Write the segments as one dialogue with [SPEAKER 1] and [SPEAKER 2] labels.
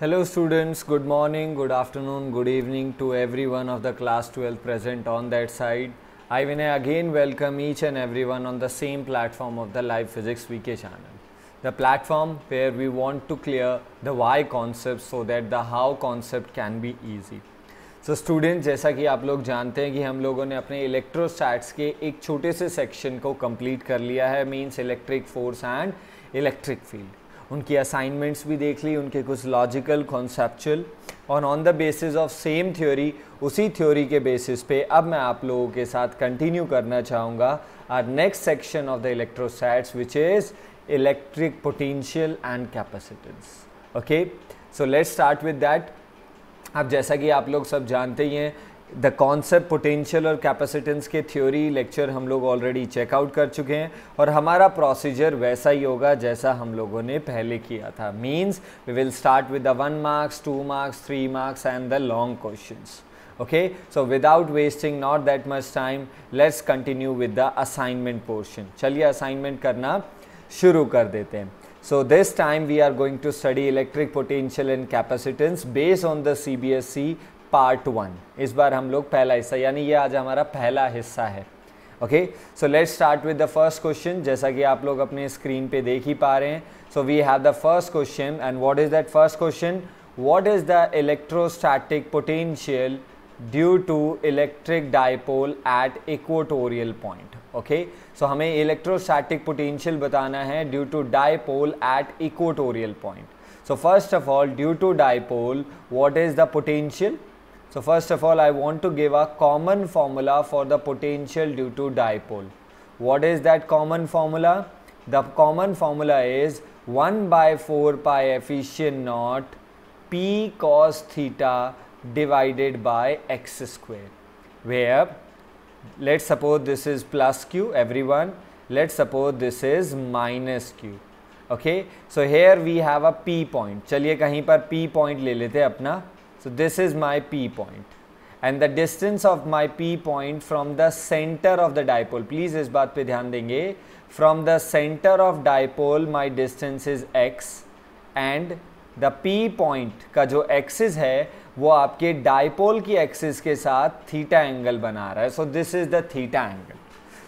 [SPEAKER 1] Hello students good morning good afternoon good evening to everyone of the class twelfth present on that side I win again welcome each and every one on the same platform of the live physics V K channel the platform where we want to clear the why concept so that the how concept can be easy so student जैसा कि आप लोग जानते हैं कि हम लोगों ने अपने इलेक्ट्रोस्टैट्स के एक छोटे से सेक्शन को कम्प्लीट कर लिया है means electric force and electric field उनकी असाइनमेंट्स भी देख ली उनके कुछ लॉजिकल कॉन्सेप्चुअल और on the basis of same theory उसी थ्योरी के बेसिस पे अब मैं आप लोगों के साथ कंटिन्यू करना चाहूँगा our next section of the electrostatics which is electric potential and capacitance okay so let's start with that अब जैसा कि आप लोग सब जानते ही हैं द कॉन्सेप्ट पोटेंशियल और कैपेसिटेंस के थ्योरी लेक्चर हम लोग ऑलरेडी चेकआउट कर चुके हैं और हमारा प्रोसीजर वैसा ही होगा जैसा हम लोगों ने पहले किया था means we will start with the one marks two marks three marks and the long question okay so without wasting not that much time let's continue with the assignment portion चलिए असाइनमेंट करना शुरू कर देते हैं so this time we are going to study electric potential and capacitance based on the C B S C part one इस बार हम लोग पहला हिस्सा यानी ये आज हमारा पहला हिस्सा है okay so let start with the first question जैसा कि आप लोग अपने स्क्रीन पे देख ही पा रहे हैं so we have the first question and what is that first question what is the electrostatic potential due to electric dipole at equatorial point okay so हमें इलेक्ट्रोस्टैटिक पोटेंशियल बताना है due to dipole at equatorial point so first of all due to dipole what is the potential So first of all, I want to give a common formula for the potential due to dipole. What is that common formula? The common formula is 1 by 4 pi efficient naught p cos theta divided by x square where let's suppose this is plus q everyone let's suppose this is minus q okay so here we have a p point चलिए कहीं पर p point ले So this is my P point and the distance of my P point from the center of the dipole. Please is baat pe dhyan denge From the center of dipole my distance is x and the P point ka jo axis hai wo aapke dipole ki axis ke sath theta angle bana raha hai So this is the theta angle.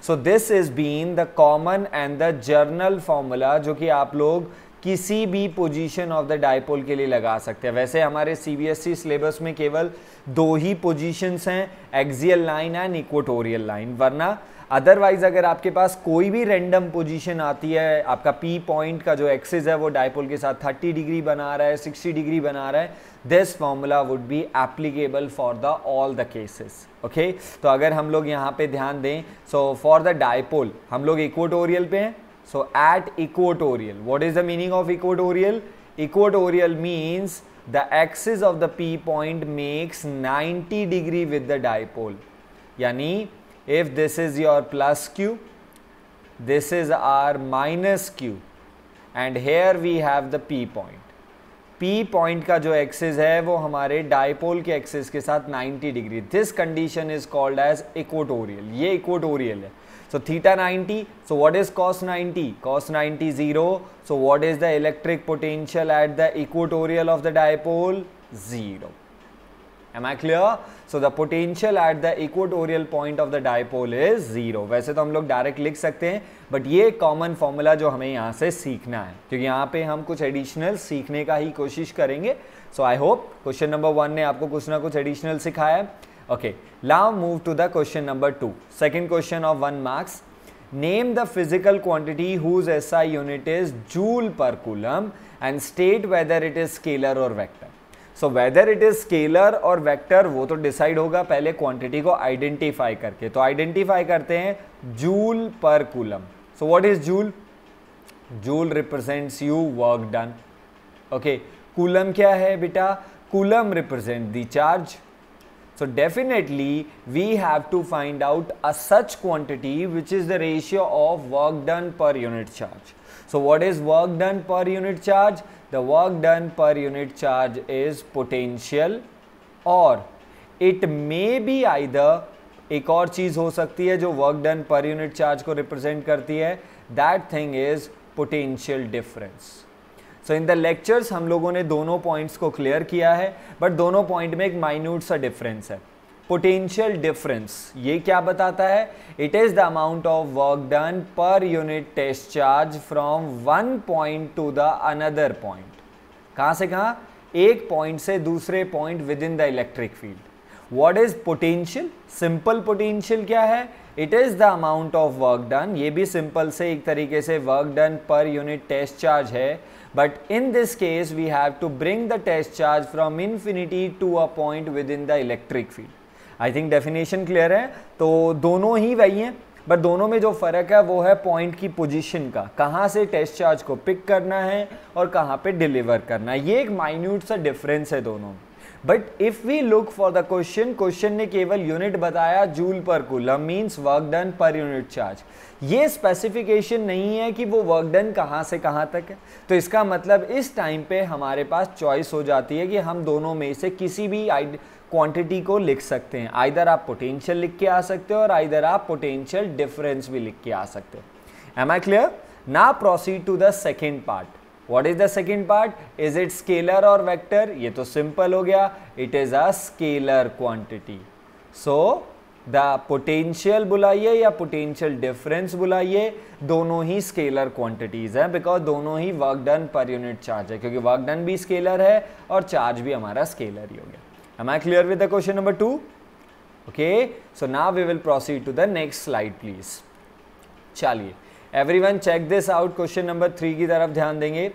[SPEAKER 1] So this is been the common and the general formula jo ki aap log किसी भी position of the dipole के लिए लगा सकते हैं वैसे हमारे ई syllabus e में केवल दो ही पोजीशंस हैं axial line and equatorial line वरना अदरवाइज अगर आपके पास कोई भी रेंडम पोजीशन आती है आपका पी पॉइंट का जो एक्सिस है वो डायपोल के साथ 30 डिग्री बना रहा है 60 डिग्री बना रहा है this formula would be applicable for the all the cases okay तो अगर हम लोग यहाँ पे ध्यान दें सो फॉर द डायपोल हम लोग इक्वेटोरियल पे हैं So at equatorial, what is the meaning of equatorial? Equatorial means the axis of the P point makes 90 degree with the dipole. Yani if this is your plus Q, this is our minus Q and here we have the P point. P point का जो axis है वो हमारे dipole के axis के साथ 90 degree this condition is called as equatorial ये equatorial है so theta 90 so what is cos 90 cos 90 zero so what is the electric potential at the equatorial of the dipole zero am I clear so the potential at the equatorial point of the dipole is zero वैसे तो हम लोग direct लिख सकते हैं but ये common formula जो हमें यहाँ से सीखना है क्योंकि यहाँ पे हम कुछ एडिशनल सीखने का ही कोशिश करेंगे so I hope question number one ने आपको कुछ ना कुछ एडिशनल सिखाया है ओके लाव move to the question number two second question of one marks name the physical quantity whose SI unit is joule per coulomb and state whether it is scalar और vector so whether it is scalar और vector वो तो decide होगा पहले quantity को identify करके तो identify करते हैं joule per coulomb so what is joule joule represent you work done okay coulomb क्या है बेटा coulomb represent the charge So definitely we have to find out a such quantity which is the ratio of work done per unit charge. So what is work done per unit charge? The work done per unit charge is potential or it may be either एक और चीज़ हो सकती है जो work done per unit charge को represent करती है that thing is potential difference so in the lectures हम लोगों ने दोनों पॉइंट्स को क्लियर किया है बट दोनों पॉइंट में एक माइन्यूट सा डिफरेंस है पोटेंशियल डिफरेंस ये क्या बताता है it is the amount of work done per unit test charge from one point to the another point कहाँ से कहाँ एक पॉइंट से दूसरे point within the electric field what is potential simple potential क्या है it is the amount of work done ये भी सिंपल से एक तरीके से work done per unit test charge है But in this case, we have to bring the test charge from infinity to a point within the electric field. i think definition clear hai to dono hi wahi हैं but दोनों में जो फ़र्क है वो है point की position का कहाँ से टेस्ट चार्ज को पिक करना है और कहाँ पे डिलीवर करना है ये एक माइन्यूट सा डिफरेंस है दोनों but if we look for the question question ने केवल यूनिट बताया joule per coulomb means work done per unit charge ये स्पेसिफिकेशन नहीं है कि वो वर्क डन कहाँ से कहाँ तक है तो इसका मतलब इस टाइम पे हमारे पास चॉइस हो जाती है कि हम दोनों में से किसी भी क्वांटिटी को लिख सकते हैं आइधर आप पोटेंशियल लिख के आ सकते हो और आइधर आप पोटेंशियल डिफरेंस भी लिख के आ सकते हो एम आई क्लियर ना proceed to the second part what is the second part is it scalar और वैक्टर ये तो सिंपल हो गया it is a scalar quantity so the potential बुलाइए या पोटेंशियल डिफरेंस बुलाइए दोनों ही स्केलर क्वांटिटीज़ हैं बिकॉज दोनों ही work done per unit charge है क्योंकि वर्क डन भी स्केलर है और चार्ज भी हमारा स्केलर ही हो गया am I clear with the question number two okay so now we will proceed to the next slide please चलिए everyone check this out question number three की तरफ ध्यान देंगे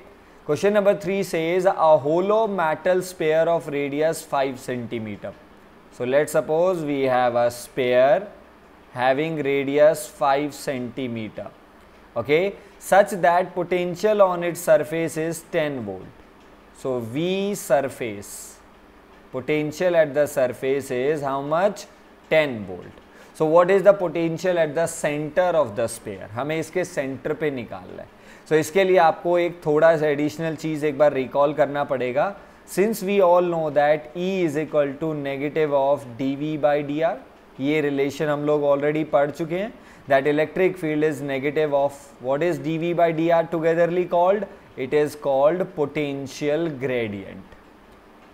[SPEAKER 1] question number three says a hollow metal sphere of radius five centimetre So let's suppose we have a sphere having radius 5 cm Okay, such that potential on its surface is 10 volt. So V surface potential at the surface is how much 10 volt. so what is the potential at the center of the sphere hame iske center pe nikalna hai so, iske liye aapko ek thoda sa additional cheez ek bar recall karna padega since we all know that E is equal to negative of dV by dr ये relation हम लोग already पढ़ चुके हैं that electric field is negative of what is D V by D R togetherly called it is called potential gradient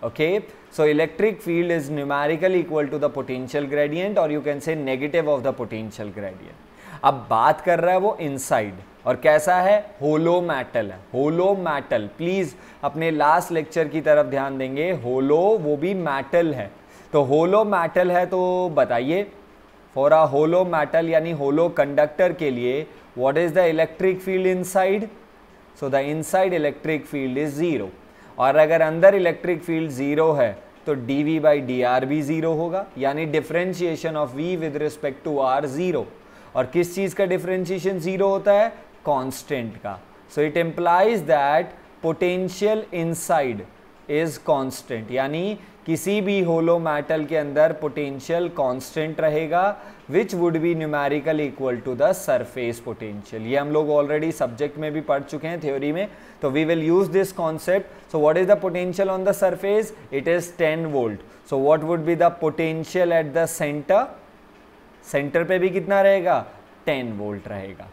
[SPEAKER 1] okay so electric field is numerically equal to the potential gradient or you can say negative of the potential gradient अब बात कर रहा है वो inside और कैसा है hollow metal hollow metal please अपने लास्ट लेक्चर की तरफ ध्यान देंगे होलो वो भी मैटल है तो होलो मैटल है तो बताइए फॉर अ होलो मैटल यानी होलो कंडक्टर के लिए what is the electric field inside so the inside electric field is zero और अगर अंदर इलेक्ट्रिक फील्ड ज़ीरो है तो D V by D R भी ज़ीरो होगा यानी differentiation of V with respect to R zero और किस चीज़ का डिफ्रेंशिएशन ज़ीरो होता है कॉन्स्टेंट का so it implies that potential inside is constant यानी किसी भी होलो मेटल के अंदर पोटेंशियल कांस्टेंट रहेगा which would be numerical equal to the surface potential ये हम लोग ऑलरेडी सब्जेक्ट में भी पढ़ चुके हैं थ्योरी में तो we will use this concept so what is the potential on the surface it is 10 volt so what would be the potential at the centre centre पे भी कितना रहेगा टेन वोल्ट रहेगा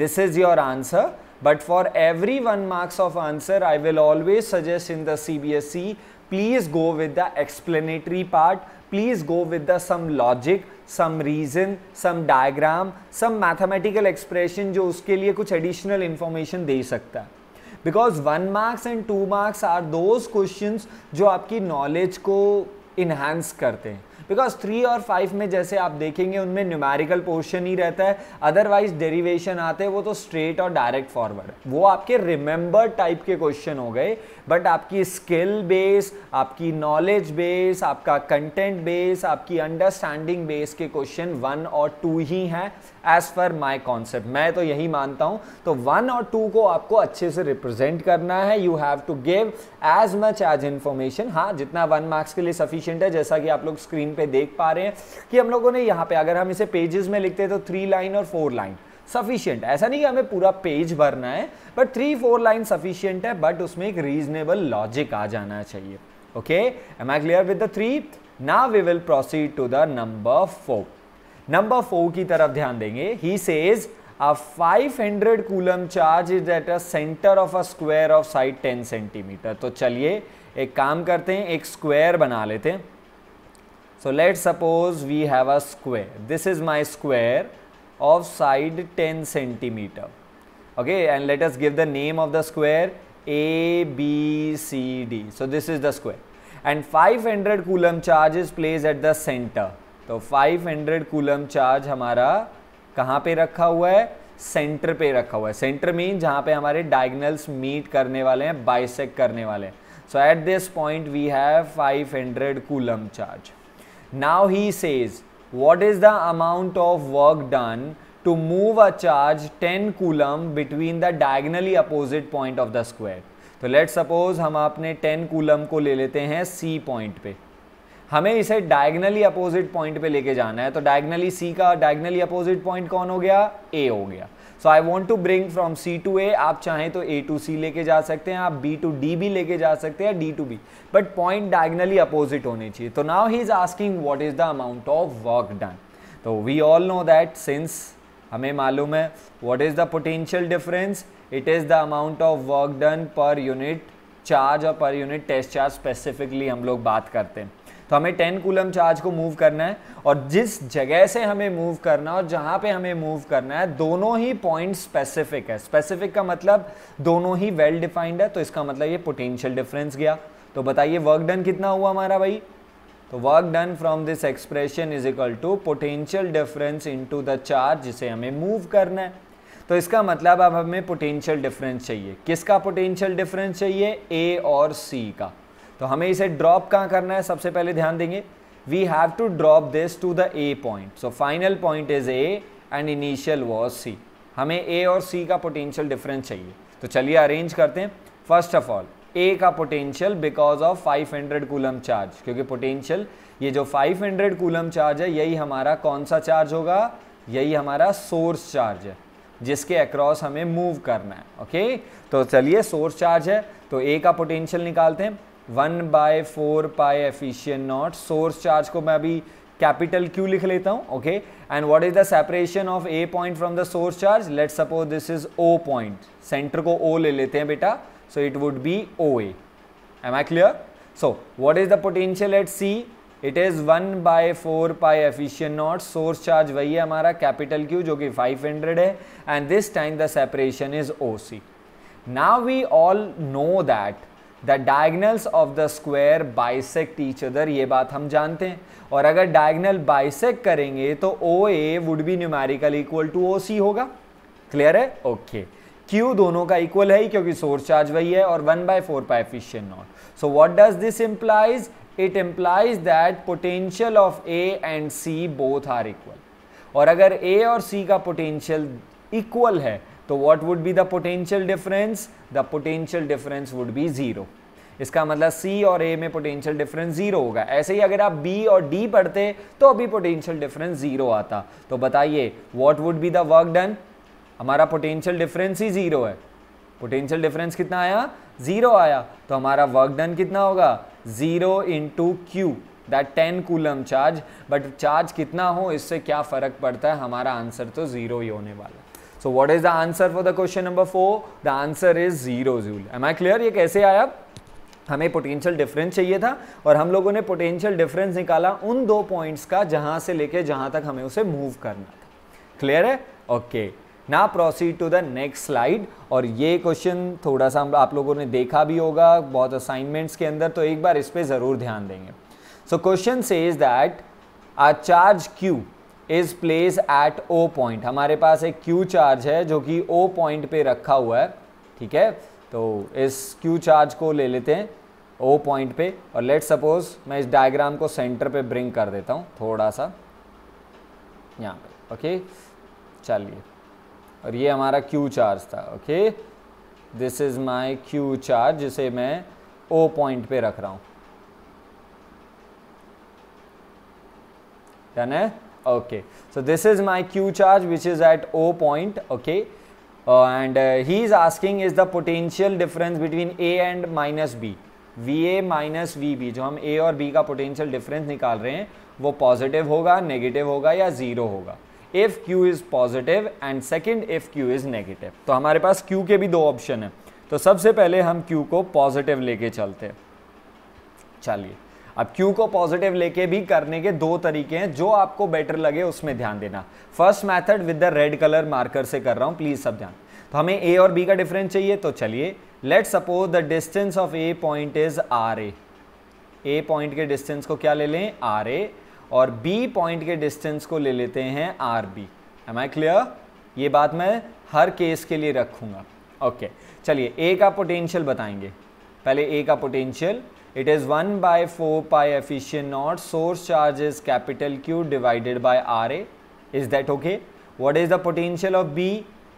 [SPEAKER 1] this is your answer but for every one marks of answer I will always suggest in the C B S E please go with the explanatory part please go with the some logic some reason some diagram some mathematical expression जो उसके लिए कुछ additional information दे सकता है because one marks and two marks are those question जो आपकी knowledge को इन्हांस करते हैं बिकॉज थ्री और फाइव में जैसे आप देखेंगे उनमें न्यूमेरिकल पोर्शन ही रहता है अदरवाइज डेरिवेशन आते हैं वो तो स्ट्रेट और डायरेक्ट फॉरवर्ड वो आपके रिमेंबर टाइप के क्वेश्चन हो गए बट आपकी स्किल बेस आपकी नॉलेज बेस आपका कंटेंट बेस आपकी अंडरस्टैंडिंग बेस के क्वेश्चन वन और टू ही हैं एज पर माई कॉन्सेप्ट मैं तो यही मानता हूँ तो वन और टू को आपको अच्छे से रिप्रेजेंट करना है you have to give as much as information हाँ जितना वन मार्क्स के लिए सफिशियंट है जैसा कि आप लोग स्क्रीन पे देख पा रहे हैं कि हम लोगों ने यहाँ पे अगर हम इसे पेजेस में लिखते हैं तो थ्री लाइन और फोर लाइन सफिशियंट ऐसा नहीं कि हमें पूरा पेज भरना है but three four line sufficient है बट उसमें एक रीजनेबल लॉजिक आ जाना चाहिए okay am I clear with the three now we will proceed to the number four number four की तरफ ध्यान देंगे he says a 500 coulomb charge is at a centre of a square of side 10 centimetre तो चलिए एक काम करते हैं एक स्क्वायर बना लेते हैं so let suppose we have a square this is my square of side 10 centimetre okay and let us give the name of the square A B C D so this is the square and 500 coulomb charge is placed at the centre तो 500 coulomb charge हमारा कहाँ पे रखा हुआ है centre पे रखा हुआ है सेंटर मीन जहाँ पे हमारे डायगनल्स मीट करने वाले हैं बाइसेक करने वाले हैं so at this point we have 500 coulomb charge now he says what is the amount of work done to move a charge 10 coulomb between the diagonally opposite point of the square तो let suppose हम आपने 10 coulomb को ले लेते हैं C point पे हमें इसे डायगनली अपोजिट पॉइंट पे लेके जाना है तो डायगनली सी का डायगनली अपोजिट पॉइंट कौन हो गया ए हो गया so I want to bring from C to A आप चाहें तो ए टू सी लेके जा सकते हैं आप बी टू डी भी लेके जा सकते हैं D to B but point diagonally opposite होने चाहिए तो now he is asking what is the amount of work done तो we all know that since हमें मालूम है what is the potential difference it is the amount of work done per unit charge और per unit test charge specifically हम लोग बात करते हैं तो हमें टेन कूलम चार्ज को मूव करना है और जिस जगह से हमें मूव करना है और जहाँ पे हमें मूव करना है दोनों ही पॉइंट स्पेसिफिक है स्पेसिफिक का मतलब दोनों ही वेल well डिफाइंड है तो इसका मतलब ये पोटेंशियल डिफरेंस गया तो बताइए वर्क डन कितना हुआ हमारा भाई तो work done from this expression is equal to potential difference in the charge जिसे हमें मूव करना है तो इसका मतलब अब हमें पोटेंशियल डिफरेंस चाहिए किसका पोटेंशियल डिफरेंस चाहिए ए और सी का तो हमें इसे ड्रॉप कहाँ करना है सबसे पहले ध्यान देंगे we have to drop this to the A point so final point is A and initial was C हमें ए और सी का पोटेंशियल डिफरेंस चाहिए तो चलिए अरेंज करते हैं फर्स्ट ऑफ ऑल ए का potential because of 500 coulomb charge क्योंकि पोटेंशियल ये जो 500 कूलम चार्ज है यही हमारा कौन सा चार्ज होगा यही हमारा सोर्स चार्ज है जिसके अक्रॉस हमें मूव करना है ओके तो चलिए सोर्स चार्ज है तो ए का पोटेंशियल निकालते हैं one by four pi epsilon naught source charge को मैं अभी कैपिटल क्यू लिख लेता हूँ okay and what is the separation of A point from the source charge let suppose this is O point centre को O ले लेते हैं बेटा so it would be O A am I clear so what is the potential at C it is one by four pi epsilon naught source charge वही है हमारा capital Q जो कि फाइव हंड्रेड है and this time the separation is O C now we all know that the diagonals of the square bisect each other ये बात हम जानते हैं और अगर डायगनल बाइसेक करेंगे तो O A would be numerical equal to O C होगा क्लियर है ओके okay. क्यू दोनों का इक्वल है ही क्योंकि सोर्स चार्ज वही है और one by four pi epsilon naught so what does this implies it implies that potential of A and C both are equal और अगर ए और सी का पोटेंशियल इक्वल है तो what would be the potential difference the potential difference would be zero इसका मतलब सी और ए में पोटेंशियल डिफरेंस जीरो होगा ऐसे ही अगर आप बी और डी पढ़ते तो अभी पोटेंशियल डिफरेंस जीरो आता तो बताइए what would be the work done हमारा पोटेंशियल डिफरेंस ही जीरो है पोटेंशियल डिफरेंस कितना आया जीरो आया तो हमारा वर्क डन कितना होगा zero into Q that ten coulomb charge but charge कितना हो इससे क्या फ़र्क पड़ता है हमारा आंसर तो ज़ीरो ही होने वाला है so what is the answer for the question number four the answer is zero joule am I clear ये कैसे आया हमें पोटेंशियल डिफरेंस चाहिए था और हम लोगों ने पोटेंशियल डिफरेंस निकाला उन दो पॉइंट्स का जहां से लेके जहां तक हमें उसे मूव करना था क्लियर है ओके ना proceed to the next slide और ये क्वेश्चन थोड़ा सा आप लोगों ने देखा भी होगा बहुत असाइनमेंट्स के अंदर तो एक बार इस पर ज़रूर ध्यान देंगे सो क्वेश्चन से is that a charge Q is place at O point हमारे पास एक क्यू चार्ज है जो कि ओ पॉइंट पे रखा हुआ है ठीक है तो इस क्यू चार्ज को ले लेते हैं ओ पॉइंट पे और लेट सपोज मैं इस डायग्राम को सेंटर पे ब्रिंग कर देता हूँ थोड़ा सा यहाँ पे ओके चलिए और ये हमारा क्यू चार्ज था okay this is my Q charge जिसे मैं ओ पॉइंट पे रख रहा हूँ डन है okay so this is my q charge which is at o point okay uh, and uh, he is asking is the potential difference between a and minus b va minus vb jo hum a aur b ka potential difference nikal rahe hain wo positive hoga negative hoga ya zero hoga if q is positive and second if q is negative to hamare paas q ke bhi do option hai to sabse pehle hum q ko positive leke chalte hain chaliye अब Q को positive लेके भी करने के दो तरीके हैं जो आपको बेटर लगे उसमें ध्यान देना first method with the red colour marker से कर रहा हूँ प्लीज़ सब ध्यान तो हमें ए और बी का डिफरेंस चाहिए तो चलिए let suppose the distance of A point is R A A point के डिस्टेंस को क्या ले लें आर ए और बी पॉइंट के डिस्टेंस को ले लेते हैं R B am I clear ये बात मैं हर केस के लिए रखूंगा ओके okay. चलिए ए का पोटेंशियल बताएंगे पहले ए का potential it is one by four pi epsilon naught source charge is capital Q divided by R A is that okay what is the potential of B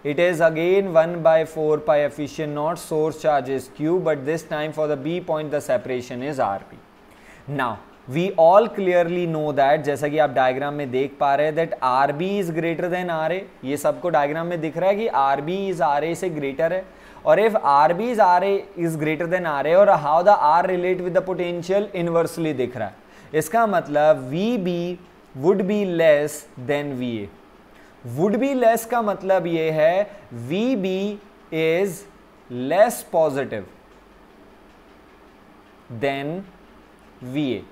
[SPEAKER 1] it is again one by four pi epsilon naught source charge is Q but this time for the B point the separation is R B now we all clearly know that जैसा कि आप diagram में देख पा रहे हैं that R B is greater than R A ये सबको डायग्राम में दिख रहा है कि R B is R A से ग्रेटर है और if R B is R A is greater than R A और how the R relate with the potential inversely दिख रहा है इसका मतलब V B would be less than V A would be less का मतलब ये है V B is less positive then V A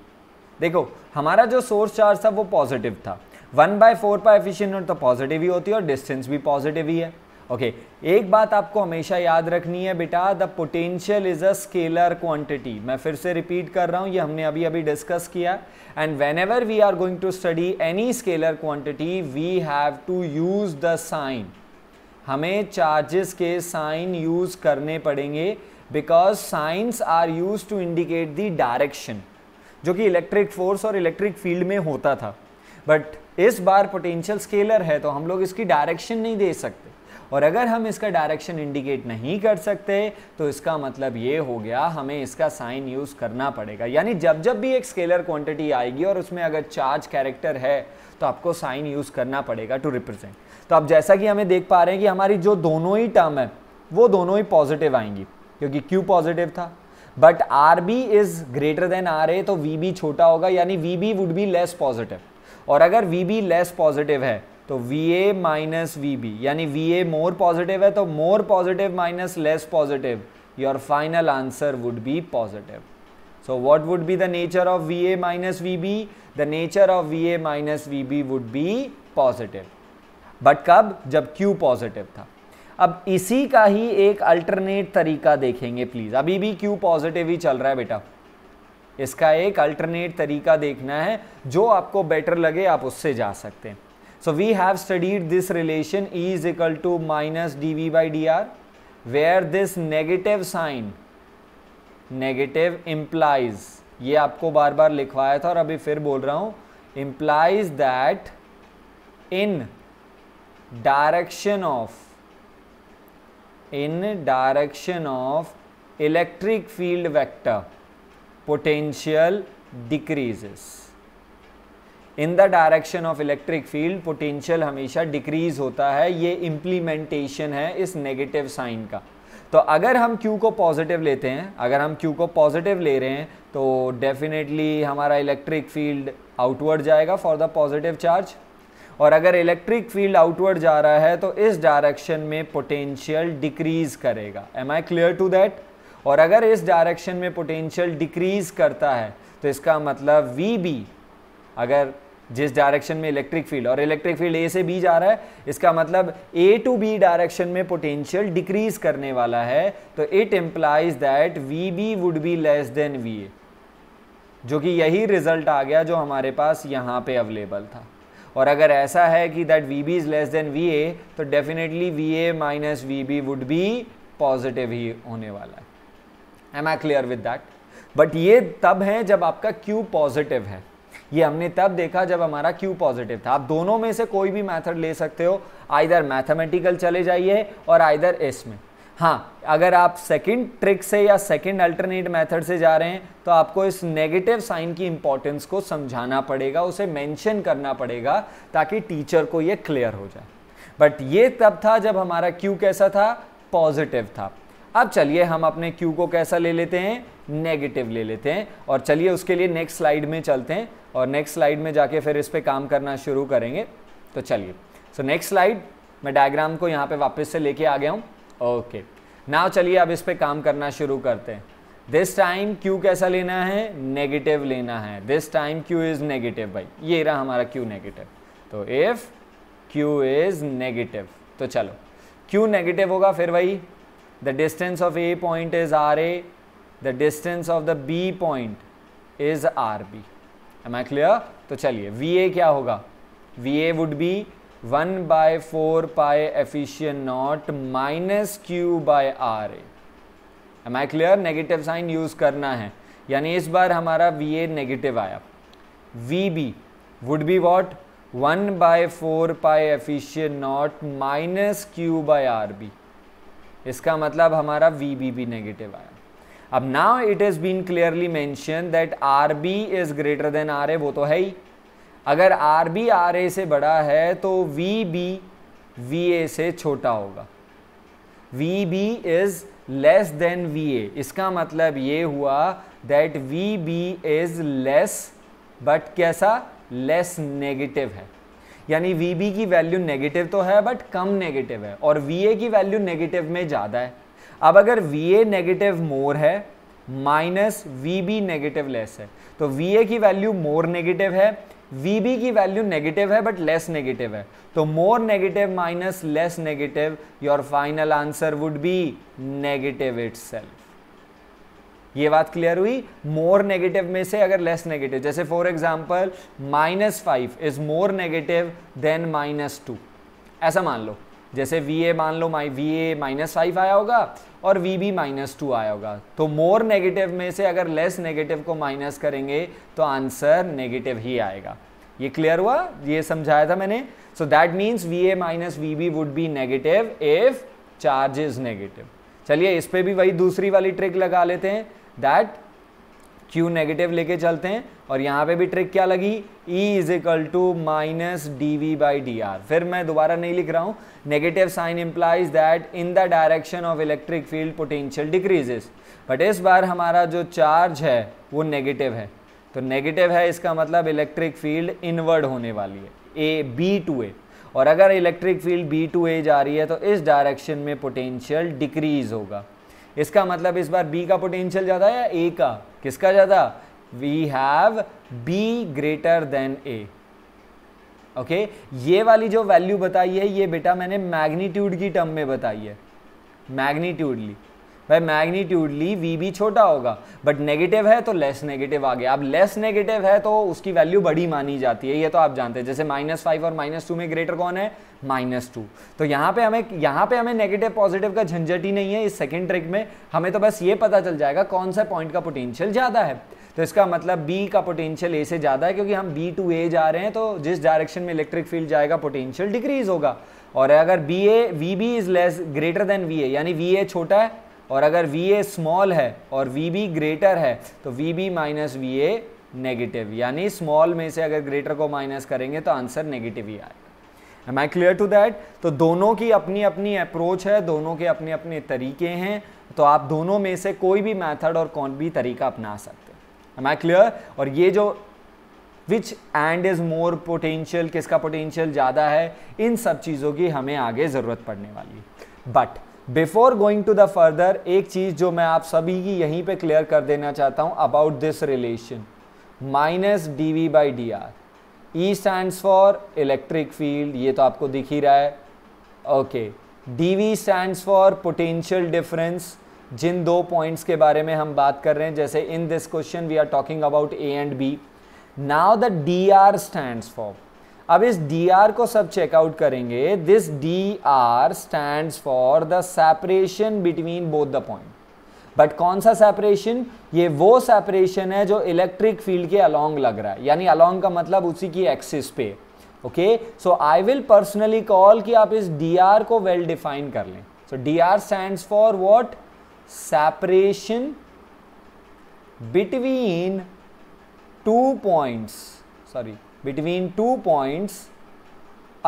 [SPEAKER 1] देखो हमारा जो सोर्स चार्ज था वो पॉजिटिव था वन बाय फोर पा एफिशियन तो पॉजिटिव ही होती है और डिस्टेंस भी पॉजिटिव ही है ओके okay, एक बात आपको हमेशा याद रखनी है बेटा the potential is a scalar quantity मैं फिर से रिपीट कर रहा हूँ ये हमने अभी अभी डिस्कस किया and whenever we are going to study any scalar quantity we have to use the sign हमें चार्जेस के साइन यूज करने पड़ेंगे because signs are use to indicate the direction जो कि इलेक्ट्रिक फोर्स और electric field में होता था बट इस बार पोटेंशियल स्केलर है तो हम लोग इसकी डायरेक्शन नहीं दे सकते और अगर हम इसका डायरेक्शन इंडिकेट नहीं कर सकते तो इसका मतलब ये हो गया हमें इसका साइन यूज़ करना पड़ेगा यानी जब जब भी एक स्केलर क्वांटिटी आएगी और उसमें अगर चार्ज कैरेक्टर है तो आपको साइन यूज़ करना पड़ेगा टू रिप्रेजेंट तो आप जैसा कि हमें देख पा रहे हैं कि हमारी जो दोनों ही टर्म है वो दोनों ही पॉजिटिव आएंगी क्योंकि क्यू पॉजिटिव था but R B is greater than R A तो वी बी छोटा होगा यानी V B would be less positive और अगर वी बी लेस पॉजिटिव है तो V A minus V B यानी वी ए मोर पॉजिटिव है तो more positive minus less positive your final answer would be positive so would be the nature of V A minus V B the nature of V A minus V B would be positive but कब जब q positive था अब इसी का ही एक alternate तरीका देखेंगे please अभी भी q पॉजिटिव ही चल रहा है बेटा इसका एक अल्टरनेट तरीका देखना है जो आपको बेटर लगे आप उससे जा सकते हैं So we have studied this relation E is equal to minus dV by dr where this negative sign negative implies ये आपको बार बार लिखवाया था और अभी फिर बोल रहा हूँ implies that in direction of in direction of electric field vector potential decreases in the direction of electric field potential हमेशा डिक्रीज होता है ये इम्प्लीमेंटेशन है इस नेगेटिव साइन का तो अगर हम Q को पॉजिटिव लेते हैं अगर हम Q को पॉजिटिव ले रहे हैं तो डेफिनेटली हमारा इलेक्ट्रिक फील्ड आउटवर्ड जाएगा फॉर द पॉजिटिव चार्ज और अगर इलेक्ट्रिक फील्ड आउटवर्ड जा रहा है तो इस डायरेक्शन में पोटेंशियल डिक्रीज करेगा am I clear to that और अगर इस डायरेक्शन में पोटेंशियल डिक्रीज करता है तो इसका मतलब वी बी अगर जिस डायरेक्शन में इलेक्ट्रिक फील्ड और इलेक्ट्रिक फील्ड ए से बी जा रहा है इसका मतलब ए टू बी डायरेक्शन में पोटेंशियल डिक्रीज करने वाला है तो it implies that V B would be less than V A जो कि यही रिजल्ट आ गया जो हमारे पास यहाँ पे अवेलेबल था और अगर ऐसा है कि that V B is less than V A तो definitely V A minus V B would be positive ही होने वाला है am I clear with that but ये तब है जब आपका क्यू पॉजिटिव है ये हमने तब देखा जब हमारा क्यू पॉजिटिव था आप दोनों में से कोई भी मैथड ले सकते हो आइधर मैथमेटिकल चले जाइए और आइधर एस में हाँ अगर आप सेकंड ट्रिक से या सेकंड अल्टरनेट मेथड से जा रहे हैं तो आपको इस नेगेटिव साइन की इंपॉर्टेंस को समझाना पड़ेगा उसे मेंशन करना पड़ेगा ताकि टीचर को ये क्लियर हो जाए बट ये तब था जब हमारा क्यू कैसा था पॉजिटिव था अब चलिए हम अपने क्यू को कैसा ले लेते हैं नेगेटिव ले लेते हैं और चलिए उसके लिए नेक्स्ट स्लाइड में चलते हैं और नेक्स्ट स्लाइड में जाके फिर इस पर काम करना शुरू करेंगे तो चलिए सो नेक्स्ट स्लाइड मैं डायग्राम को यहाँ पे वापस से लेके आ गया हूँ ओके नाव चलिए अब इस पर काम करना शुरू करते हैं दिस टाइम क्यू कैसा लेना है नेगेटिव लेना है this time Q is negative भाई ये रहा हमारा क्यू नेगेटिव तो इफ़ क्यू इज़ नेगेटिव तो चलो क्यू नेगेटिव होगा फिर भाई the distance of A point is RA, the distance of the B point is RB. Am I clear? तो चलिए VA क्या होगा VA would be one by four pi epsilon naught minus Q by R am I clear negative sign use करना है यानी इस बार हमारा वी ए नेगेटिव आया V B would be what one by four pi epsilon naught minus Q by R B इसका मतलब हमारा वी बी भी नेगेटिव आया अब now it is been clearly mentioned that R B is greater than R A वो तो है ही अगर आर बी आर ए से बड़ा है तो वी बी वी ए से छोटा होगा V B is less than V A इसका मतलब ये हुआ that V B is less but कैसा लेस नेगेटिव है यानी वी बी की वैल्यू नेगेटिव तो है बट कम नेगेटिव है और वी ए की वैल्यू नेगेटिव में ज़्यादा है अब अगर वी ए नेगेटिव मोर है minus V B negative less है तो वी ए की वैल्यू मोर नेगेटिव है वी बी की वैल्यू नेगेटिव है बट लेस नेगेटिव है तो more negative minus less negative your final answer would be negative itself ये बात क्लियर हुई मोर नेगेटिव में से अगर लेस नेगेटिव जैसे for example minus five is more negative than minus two ऐसा मान लो जैसे वी ए मान लो my V A minus five आया होगा और वी बी माइनस टू आया होगा तो मोर नेगेटिव में से अगर लेस नेगेटिव को माइनस करेंगे तो आंसर नेगेटिव ही आएगा ये क्लियर हुआ ये समझाया था मैंने so that means V A minus V B would be negative if charge is negative चलिए इस पर भी वही दूसरी वाली ट्रिक लगा लेते हैं दैट क्यू नेगेटिव लेके चलते हैं और यहाँ पे भी ट्रिक क्या लगी E is equal to minus D V by D R फिर मैं दोबारा नहीं लिख रहा हूँ negative sign implies that in the direction of electric field potential decreases but इस बार हमारा जो चार्ज है वो नेगेटिव है तो नेगेटिव है इसका मतलब इलेक्ट्रिक फील्ड इनवर्ड होने वाली है ए बी टू ए और अगर electric field B to A जा रही है तो इस डायरेक्शन में पोटेंशियल डिक्रीज होगा इसका मतलब इस बार बी का पोटेंशियल ज़्यादा या ए का किसका ज़्यादा V have B greater than A okay ये वाली जो वैल्यू बताई है ये बेटा मैंने मैग्नीट्यूड की टर्म में बताई है मैग्नीट्यूडली भाई मैग्नीट्यूडली वी भी छोटा होगा बट नेगेटिव है तो लेस नेगेटिव आ गया अब लेस नेगेटिव है तो उसकी वैल्यू बड़ी मानी जाती है ये तो आप जानते हैं जैसे माइनस फाइव और माइनस टू में ग्रेटर कौन है माइनस टू तो यहाँ पे हमें यहाँ पे हमें नेगेटिव पॉजिटिव का झंझट ही नहीं है इस सेकेंड ट्रिक में हमें तो बस ये पता चल जाएगा कौन सा पॉइंट का पोटेंशियल ज़्यादा है तो इसका मतलब बी का पोटेंशियल ए से ज़्यादा है क्योंकि हम बी टू ए जा रहे हैं तो जिस डायरेक्शन में इलेक्ट्रिक फील्ड जाएगा पोटेंशियल डिक्रीज होगा और अगर B A V B is less greater than V A यानी वी ए छोटा है और अगर वी ए स्मॉल है और वी बी ग्रेटर है तो V B minus V A negative यानी स्मॉल में से अगर ग्रेटर को माइनस करेंगे तो आंसर नेगेटिव ही आएगा am I clear to that तो दोनों की अपनी अपनी अप्रोच है दोनों के अपने अपने तरीके हैं तो आप दोनों में से कोई भी मैथड और कौन भी तरीका अपना सकते हैं एम आई क्लियर और ये जो which end is more potential किसका पोटेंशियल ज़्यादा है इन सब चीज़ों की हमें आगे ज़रूरत पड़ने वाली but before going to the further एक चीज़ जो मैं आप सभी की यहीं पे क्लियर कर देना चाहता हूँ about this relation minus D V by D R E stands for electric field ये तो आपको दिख ही रहा है okay D V stands for potential difference जिन दो पॉइंट्स के बारे में हम बात कर रहे हैं जैसे in this question we are talking about A and B now the D R stands for अब इस डी आर को सब चेकआउट करेंगे this D R stand for the separation between both the point but कौन सा separation ये वो separation है जो इलेक्ट्रिक फील्ड के अलोंग लग रहा है यानी अलोंग का मतलब उसी की एक्सिस पे okay so I will personally call कि आप इस डी आर को वेल well डिफाइन कर लें so D R stand for what separation between two points sorry between two points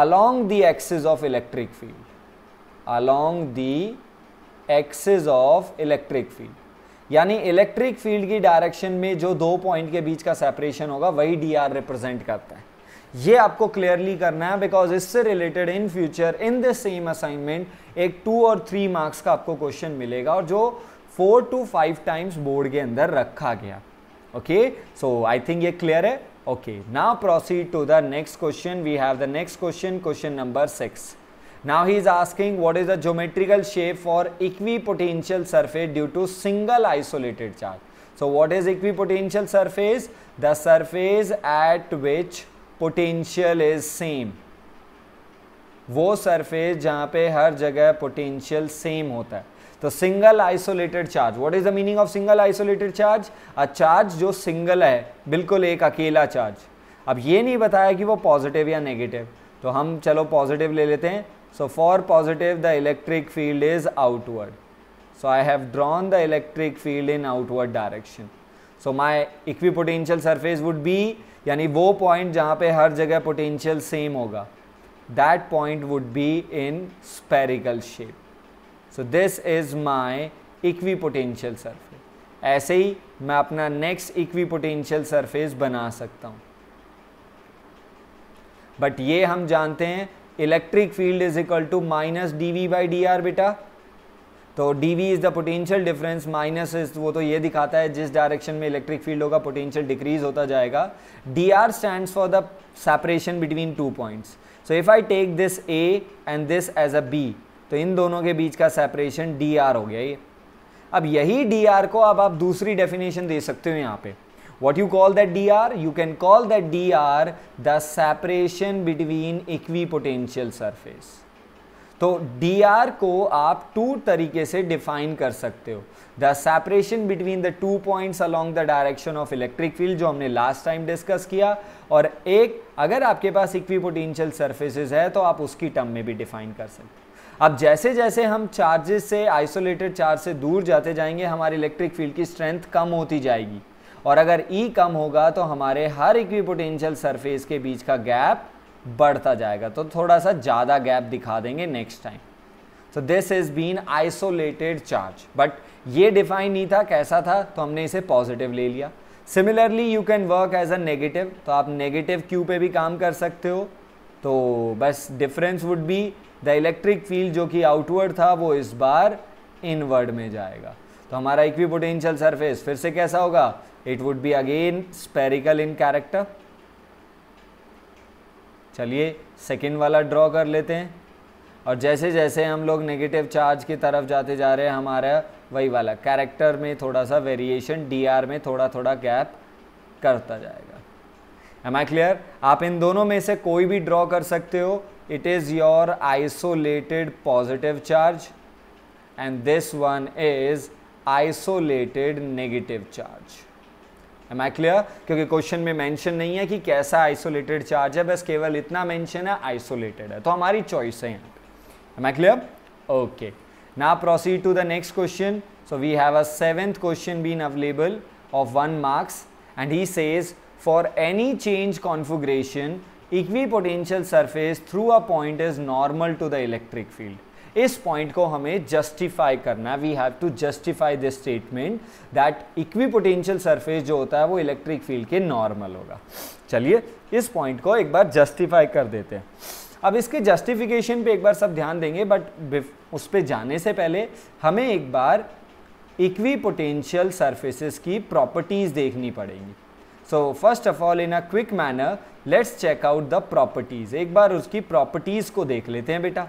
[SPEAKER 1] along the axis of electric field along the axis of electric field यानी electric field की direction में जो दो point के बीच का separation होगा वही D R represent करता है ये आपको क्लियरली करना है बिकॉज इससे related in future in this same assignment एक टू और थ्री मार्क्स का आपको क्वेश्चन मिलेगा और जो four to five times board के अंदर रखा गया ओके सो आई थिंक ये क्लियर है Okay, now proceed to the next question. We have the next question, question number 6. Now he is asking what is the geometrical shape for equipotential surface due to single isolated charge. So what is equipotential surface? The surface at which potential is same. वो surface जहाँ पे हर जगह potential same होता है तो single isolated charge what is the meaning of single isolated charge a charge जो single है बिल्कुल एक अकेला चार्ज अब ये नहीं बताया कि वो पॉजिटिव या नेगेटिव तो हम चलो पॉजिटिव ले लेते हैं so for positive the electric field is outward I have drawn the electric field in outward direction so so equipotential surface would be यानी वो पॉइंट जहाँ पे हर जगह पोटेंशियल सेम होगा that point would be in spherical shape so this is my equipotential surface ऐसे ही मैं अपना नेक्स्ट इक्वी पोटेंशियल सरफेस बना सकता हूँ बट ये हम जानते हैं electric field is equal to minus D V by D R बेटा तो D V is the potential difference minus is वो तो ये दिखाता है जिस डायरेक्शन में इलेक्ट्रिक फील्ड होगा पोटेंशियल डिक्रीज होता जाएगा D R stand for the separation between two points so if I take this A and this as a B तो इन दोनों के बीच का सेपरेशन डी आर हो गया ये अब यही डी आर को अब आप दूसरी डेफिनेशन दे सकते हो यहाँ पे what you call that dr you can call that the separation between equipotential surface तो आर को आप टू तरीके से डिफाइन कर सकते हो the separation between the two points along the direction of electric field जो हमने लास्ट टाइम डिस्कस किया और एक अगर आपके पास इक्वी पोटेंशियल सर्फेसिस है तो आप उसकी टर्म में भी डिफाइन कर सकते हो अब जैसे जैसे हम चार्जेस से आइसोलेटेड चार्ज से दूर जाते जाएंगे हमारी इलेक्ट्रिक फील्ड की स्ट्रेंथ कम होती जाएगी और अगर E कम होगा तो हमारे हर इक्विपोटेंशियल सरफेस के बीच का गैप बढ़ता जाएगा तो थोड़ा सा ज़्यादा गैप दिखा देंगे next time so this is been isolated charge but ये डिफाइन नहीं था कैसा था तो हमने इसे पॉजिटिव ले लिया similarly you can work as a negative तो आप नेगेटिव क्यू पे भी काम कर सकते हो तो बस difference would be the electric field जो कि आउटवर्ड था वो इस बार इनवर्ड में जाएगा तो हमारा इक्वी पोटेंशियल सरफेस फिर से कैसा होगा it would be again spherical in character चलिए सेकेंड वाला ड्रॉ कर लेते हैं और जैसे जैसे हम लोग नेगेटिव चार्ज की तरफ जाते जा रहे हैं हमारा वही वाला कैरेक्टर में थोड़ा सा वेरिएशन डी में थोड़ा थोड़ा गैप करता जाएगा एम आई क्लियर आप इन दोनों में से कोई भी ड्रॉ कर सकते हो it is your isolated positive charge and this one is isolated negative charge am I clear क्योंकि क्वेश्चन में मेंशन नहीं है कि कैसा आइसोलेटेड चार्ज है बस केवल इतना मेंशन है आइसोलेटेड है तो हमारी चॉइस है यहाँ एम आई क्लियर ओके ना proceed to the next question so we have a seventh question been available of one marks and he says for any change configuration equipotential surface through a point is normal to the electric field इस point को हमें justify करना we have to justify this statement that equipotential surface जो होता है वो electric field के normal होगा चलिए इस पॉइंट को एक बार जस्टिफाई कर देते हैं अब इसके जस्टिफिकेशन पे एक बार सब ध्यान देंगे बट उस पर जाने से पहले हमें एक बार इक्वी पोटेंशियल सर्फेसिस की प्रॉपर्टीज़ देखनी पड़ेंगी so first of all in a quick manner let's check out the properties एक बार उसकी प्रॉपर्टीज़ को देख लेते हैं बेटा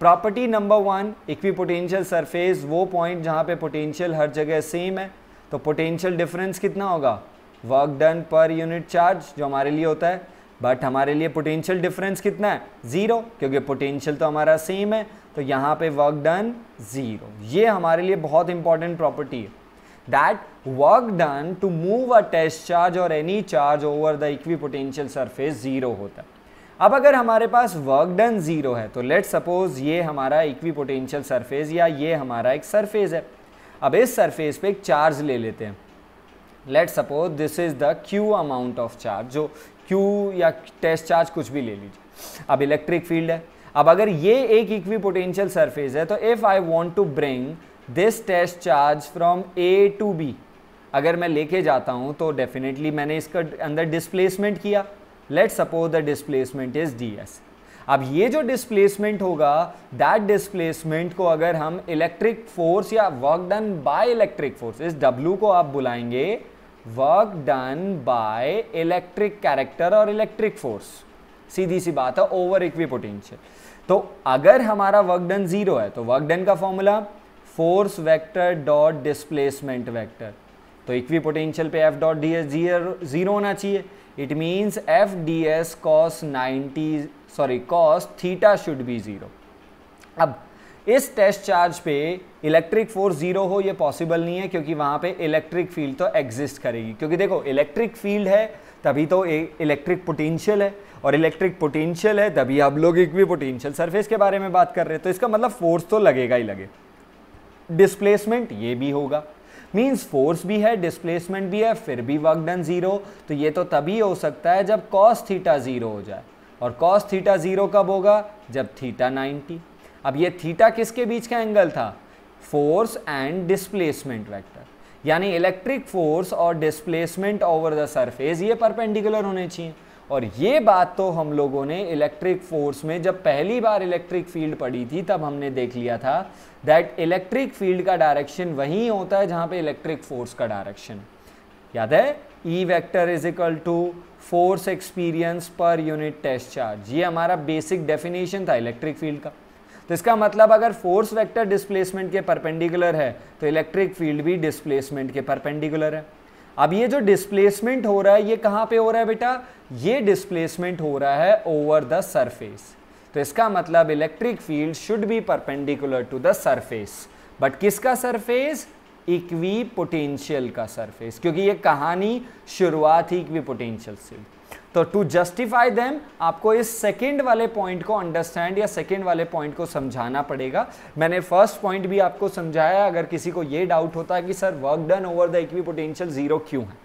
[SPEAKER 1] property number one equipotential surface वो पॉइंट जहाँ पे पोटेंशियल हर जगह सेम है तो पोटेंशियल डिफरेंस कितना होगा work done per unit charge जो हमारे लिए होता है बट हमारे लिए पोटेंशियल डिफरेंस कितना है ज़ीरो क्योंकि पोटेंशियल तो हमारा सेम है तो यहाँ पे वर्क डन ज़ीरो ये हमारे लिए बहुत इंपॉर्टेंट प्रॉपर्टी है that work done to move a test charge or any charge over the equipotential surface zero hota अब अगर हमारे पास वर्क डन ज़ीरो है तो लेट सपोज ये हमारा इक्वी सरफेस या ये हमारा एक सरफेस है अब इस सरफेस पे एक चार्ज ले लेते हैं let suppose this is the Q amount of charge जो क्यू या टेस्ट चार्ज कुछ भी ले लीजिए अब इलेक्ट्रिक फील्ड है अब अगर ये एक इक्वी पोटेंशियल सरफेस है तो if I want to bring this test charge from A to B अगर मैं लेके जाता हूँ तो डेफिनेटली मैंने इसका अंदर डिस्प्लेसमेंट किया let suppose the displacement is D S अब ये जो डिस्प्लेसमेंट होगा दैट डिस्प्लेसमेंट को अगर हम इलेक्ट्रिक फोर्स या work done by electric force इस डब्ल्यू को आप बुलाएंगे work done by electric character और इलेक्ट्रिक फोर्स सीधी सी बात है ओवर इक्वी पोटेंशियल तो अगर हमारा वर्क डन जीरो है तो वर्क डन का formula force vector dot displacement vector तो इक्वी पोटेंशियल पे F dot D S zero होना चाहिए it means F D S cos ninety sorry cos theta should be zero अब इस test charge पे इलेक्ट्रिक फोर्स ज़ीरो हो ये possible नहीं है क्योंकि वहां पे इलेक्ट्रिक फील्ड तो एग्जिस्ट करेगी क्योंकि देखो इलेक्ट्रिक फील्ड है तभी तो इलेक्ट्रिक पोटेंशियल है और इलेक्ट्रिक पोटेंशियल है तभी हम लोग इक्वी पोटेंशियल सरफेस के बारे में बात कर रहे हैं तो इसका मतलब फोर्स तो लगेगा ही लगे डिस्प्लेसमेंट ये भी होगा मीन्स फोर्स भी है डिस्प्लेसमेंट भी है फिर भी वर्क डन जीरो तो ये तो तभी हो सकता है जब कॉस थीटा जीरो हो जाए और कॉस थीटा जीरो कब होगा जब थीटा नाइन्टी अब ये थीटा किसके बीच का एंगल था फोर्स एंड डिस्प्लेसमेंट वेक्टर यानी इलेक्ट्रिक फोर्स और डिस्प्लेसमेंट ओवर द सरफेस ये परपेंडिकुलर होने चाहिए और ये बात तो हम लोगों ने इलेक्ट्रिक फोर्स में जब पहली बार इलेक्ट्रिक फील्ड पड़ी थी तब हमने देख लिया था दैट इलेक्ट्रिक फील्ड का डायरेक्शन वही होता है जहाँ पे इलेक्ट्रिक फोर्स का डायरेक्शन याद है E vector is equal to force experience per unit test charge ये हमारा बेसिक डेफिनेशन था इलेक्ट्रिक फील्ड का तो इसका मतलब अगर फोर्स वेक्टर डिस्प्लेसमेंट के परपेंडिकुलर है तो इलेक्ट्रिक फील्ड भी डिस्प्लेसमेंट के परपेंडिकुलर है अब ये जो डिस्प्लेसमेंट हो रहा है ये कहां पे हो रहा है बेटा ये डिस्प्लेसमेंट हो रहा है ओवर द सरफेस तो इसका मतलब electric field should be perpendicular to the surface but किसका सरफेस इक्वी पोटेंशियल का सरफेस क्योंकि ये कहानी शुरुआत ही इक्वी पोटेंशियल से तो टू जस्टिफाई देम आपको इस सेकेंड वाले पॉइंट को अंडरस्टैंड या सेकेंड वाले पॉइंट को समझाना पड़ेगा मैंने फर्स्ट पॉइंट भी आपको समझाया अगर किसी को ये डाउट होता है कि sir work done over the equipotential zero क्यों है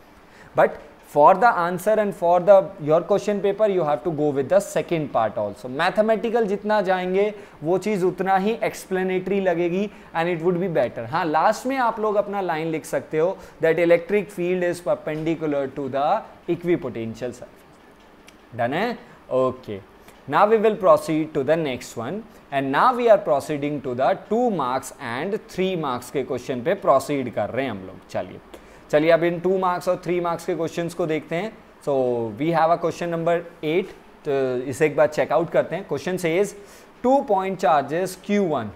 [SPEAKER 1] but for the answer and for the your question paper you have to go with the second part also mathematical जितना जाएंगे वो चीज़ उतना ही एक्सप्लेनेटरी लगेगी and it would be better हाँ लास्ट में आप लोग अपना लाइन लिख सकते हो that electric field is perpendicular to the equipotential sir done है okay now we will proceed to the next one and now we are proceeding to the two marks and three marks के question पे proceed कर रहे हैं हम लोग चलिए चलिए अब इन टू मार्क्स और थ्री मार्क्स के क्वेश्चन को देखते हैं so we have a question number eight तो इसे एक बार चेकआउट करते हैं क्वेश्चन से is two point charges Q one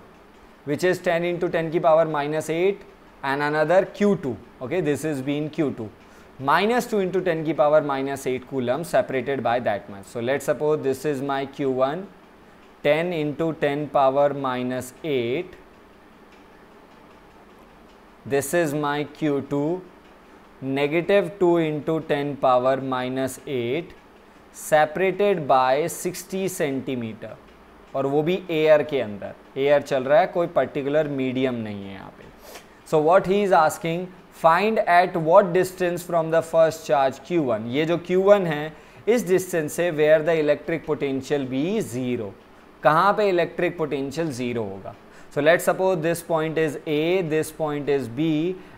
[SPEAKER 1] which is ten into ten की power minus eight and another Q two okay this is been Q two minus two into ten की power minus eight coulomb separated by that much so let suppose this is my Q one ten into ten power minus eight this is my Q two negative two into ten power minus eight separated by sixty centimetre और वो भी air के अंदर air चल रहा है कोई particular medium नहीं है यहाँ पे so what he is asking find at what distance from the first charge Q1 ये जो Q1 है इस डिस्टेंस से where the electric potential be zero कहाँ पे इलेक्ट्रिक पोटेंशियल ज़ीरो होगा so let suppose this point is A this point is B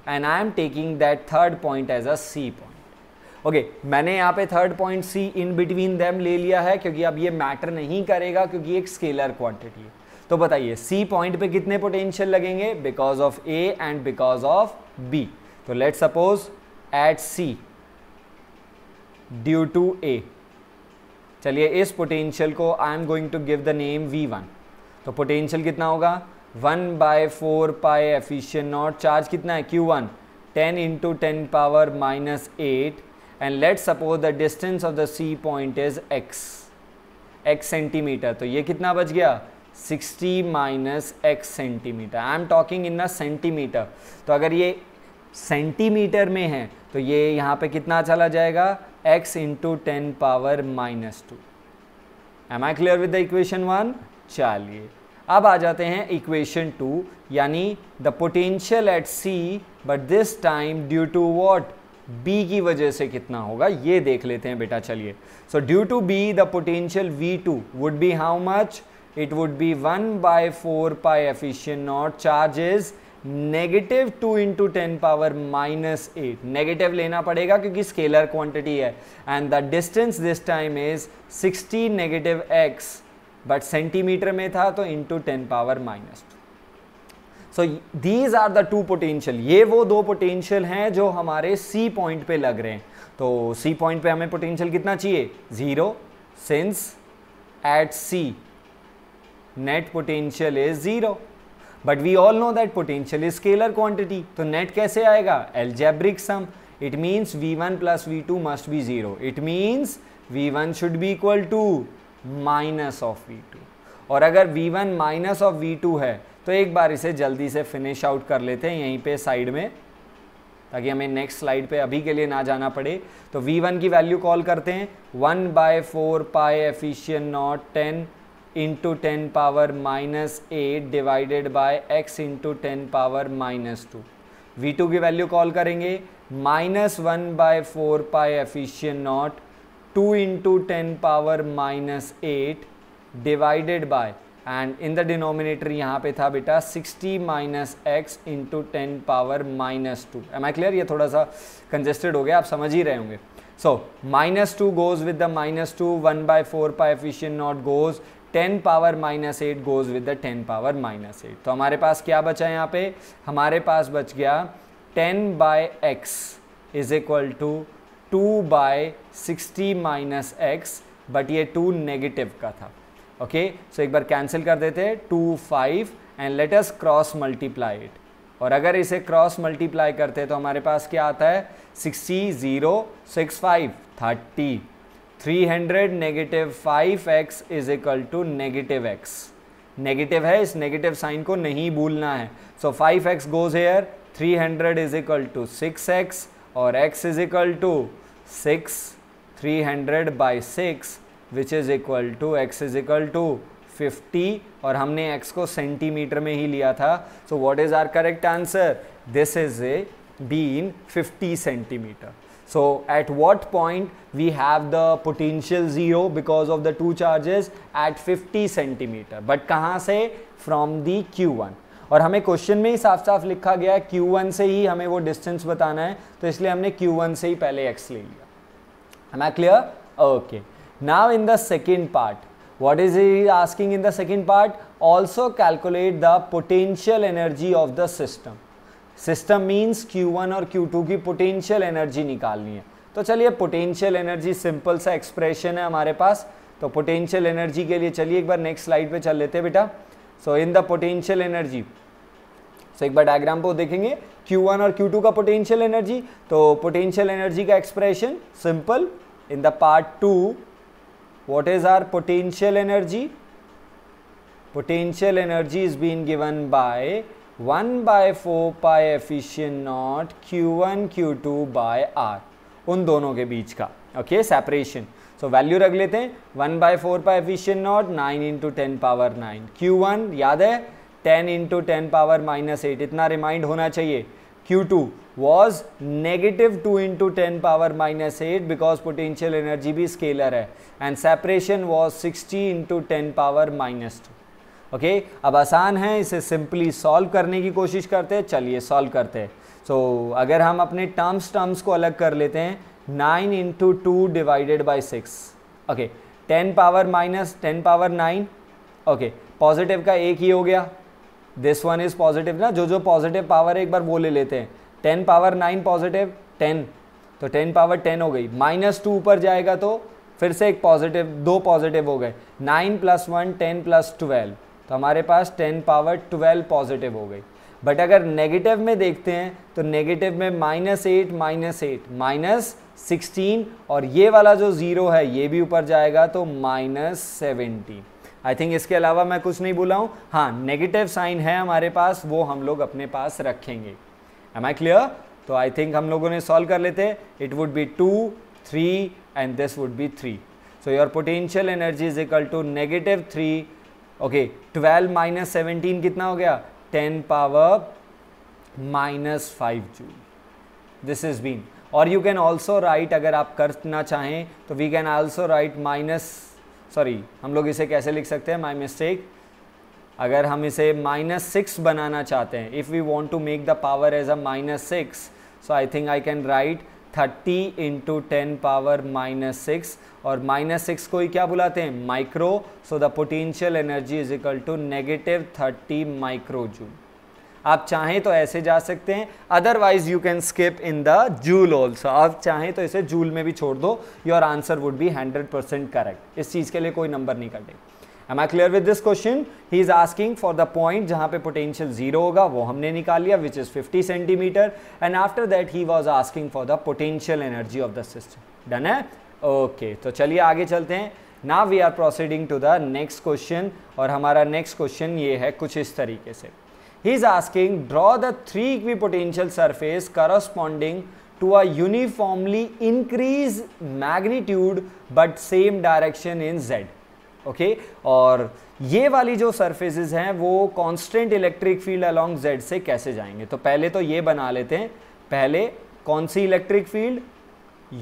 [SPEAKER 1] and I am taking that third point as a C point okay मैंने यहाँ पे third point C in between them ले लिया है क्योंकि अब ये मैटर नहीं करेगा क्योंकि एक स्केलर क्वांटिटी है तो बताइए सी पॉइंट पे कितने पोटेंशियल लगेंगे because of A and because of B तो let suppose at C due to A चलिए इस पोटेंशियल को I am going to give the name V one तो पोटेंशियल कितना होगा one by four pi epsilon naught charge कितना है Q one ten into ten power minus eight and let suppose the distance of the C point is x x centimetre तो ये कितना बच गया 60 minus x centimetre I am talking in a centimetre तो अगर ये सेंटीमीटर में है तो ये यहाँ पे कितना चला जाएगा x into ten power minus two am I clear with the equation one चलिए अब आ जाते हैं इक्वेशन टू यानी the potential at C but this time due to what B की वजह से कितना होगा ये देख लेते हैं बेटा चलिए so due to B the potential V two would be how much it would be one by four pi efficient naught charge negative two into ten power minus eight negative लेना पड़ेगा क्योंकि स्केलर क्वांटिटी है and the distance this time is sixty negative x but centimetre में था तो into ten power minus two so these are the two potential ये वो दो पोटेंशियल हैं जो हमारे सी पॉइंट पे लग रहे हैं तो सी पॉइंट पे हमें पोटेंशियल कितना चाहिए zero since at C net potential is zero but we all know that potential is scalar quantity तो नेट कैसे आएगा algebraic sum it means V one plus V two must be zero it means V one should be equal to minus of V two और अगर V one minus of V two है तो एक बार इसे जल्दी से फिनिश आउट कर लेते हैं यहीं पे साइड में ताकि हमें नेक्स्ट स्लाइड पे अभी के लिए ना जाना पड़े तो v1 की वैल्यू कॉल करते हैं one by four pi epsilon naught ten into ten power minus eight divided by x into ten power minus two V two की वैल्यू कॉल करेंगे minus one by four pi epsilon naught two into ten power minus eight divided by and in the denominator यहाँ पे था बेटा 60 minus x into ten power minus two am I clear ये थोड़ा सा congested हो गया आप समझ ही रहे होंगे so minus two goes with the minus two one by four pi epsilon naught goes ten power minus eight goes with the ten power minus eight तो हमारे पास क्या बचा है यहाँ पे हमारे पास बच गया ten by x is equal to two by sixty minus x but ये टू नेगेटिव का था ओके okay? सो so एक बार कैंसिल कर देते हैं two five and let's cross multiply it और अगर इसे क्रॉस मल्टीप्लाई करते हैं तो हमारे पास क्या आता है sixty zero six five thirty three hundred negative five x is equal to negative x negative है इस नेगेटिव साइन को नहीं भूलना है so five x goes here three hundred is equal to six x और x is equal to six three hundred by six which is equal to x is equal to fifty और हमने एक्स को centimetre में ही लिया था so what is our correct answer this is A been fifty centimetre so at what point we have the potential zero because of the two charges at 50 centimetre but कहाँ से from the q1 और हमें question में ही साफ साफ लिखा गया है क्यू वन से ही हमें वो डिस्टेंस बताना है तो इसलिए हमने क्यू वन से ही पहले एक्स ले लिया हम I clear okay now in the second part what is he asking in the second part also calculate the potential energy of the system system means Q1 और Q2 की potential energy निकालनी है तो चलिए potential energy simple सा expression है हमारे पास तो पोटेंशियल एनर्जी के लिए चलिए एक बार नेक्स्ट स्लाइड पे चल लेते हैं बेटा so in the potential energy so एक बार डायग्राम को देखेंगे Q1 और Q2 का पोटेंशियल एनर्जी तो पोटेंशियल एनर्जी का expression simple in the part two what is our potential energy potential energy is been given by one by four pi epsilon naught Q one Q two by R उन दोनों के बीच का okay separation so value रख लेते हैं one by four pi epsilon naught nine into ten power nine Q one याद है ten into ten power minus eight इतना रिमाइंड होना चाहिए Q two was negative two into ten power minus eight because potential energy भी scalar है and separation was sixty into ten power minus two okay अब आसान है इसे simply solve करने की कोशिश करते हैं चलिए सॉल्व करते हैं सो so, अगर हम अपने टर्म्स टर्म्स को अलग कर लेते हैं nine into two divided by six okay ten power minus ten power nine okay positive का एक ही हो गया दिस वन इज़ पॉजिटिव ना जो जो पॉजिटिव पावर है एक बार वो ले लेते हैं ten power nine positive ten तो टेन पावर टेन हो गई माइनस टू ऊपर जाएगा तो फिर से एक पॉजिटिव दो पॉजिटिव हो गए nine plus one ten plus twelve तो हमारे पास टेन पावर ट्वेल्व पॉजिटिव हो गई बट अगर नेगेटिव में देखते हैं तो नेगेटिव में minus eight minus eight minus sixteen और ये वाला जो ज़ीरो है ये भी ऊपर जाएगा तो माइनस सेवेंटीन आई थिंक इसके अलावा मैं कुछ नहीं बोला हूँ हाँ नेगेटिव साइन है हमारे पास वो हम लोग अपने पास रखेंगे एम आई क्लियर तो आई थिंक हम लोगों ने सॉल्व कर लेते it would be two three and this would be three so your potential energy is equal to negative three okay twelve minus seventeen कितना हो गया ten power minus five joule this is been और you can also write अगर आप करना चाहें तो we can also write minus sorry हम लोग इसे कैसे लिख सकते हैं माई मिस्टेक अगर हम इसे माइनस सिक्स बनाना चाहते हैं if we want to make the power as a minus six so I think I can write thirty into ten power minus six और माइनस सिक्स को ही क्या बुलाते हैं micro so the potential energy is equal to negative thirty micro joule आप चाहें तो ऐसे जा सकते हैं otherwise you can skip in the joule also आप चाहें तो इसे जूल में भी छोड़ दो your answer would be hundred percent correct इस चीज़ के लिए कोई नंबर नहीं कटे am I clear with this question he is asking for the point जहां पे पोटेंशियल जीरो होगा वो हमने निकाल लिया which is fifty centimetre and after that he was asking for the potential energy of the system done है okay तो चलिए आगे चलते हैं now we are proceeding to the next question और हमारा नेक्स्ट क्वेश्चन ये है कुछ इस तरीके से ही is asking draw the three equipotential surface corresponding to a uniformly increase magnitude but same direction in z okay okay? और ये वाली जो सर्फेसिज हैं वो constant electric field along z से कैसे जाएंगे तो पहले तो ये बना लेते हैं पहले कौन सी electric field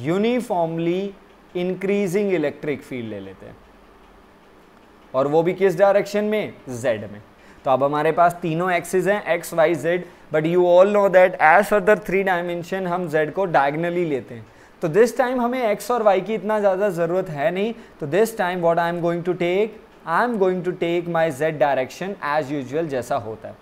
[SPEAKER 1] uniformly increasing electric field ले लेते हैं और वो भी किस डायरेक्शन में जेड में तो अब हमारे पास तीनों एक्सिस हैं x y z but you all know that as other three dimension हम जेड को डायगनली लेते हैं तो दिस टाइम हमें एक्स और वाई की इतना ज़्यादा ज़रूरत है नहीं तो this time what I am going to take I am going to take my z direction as usual जैसा होता है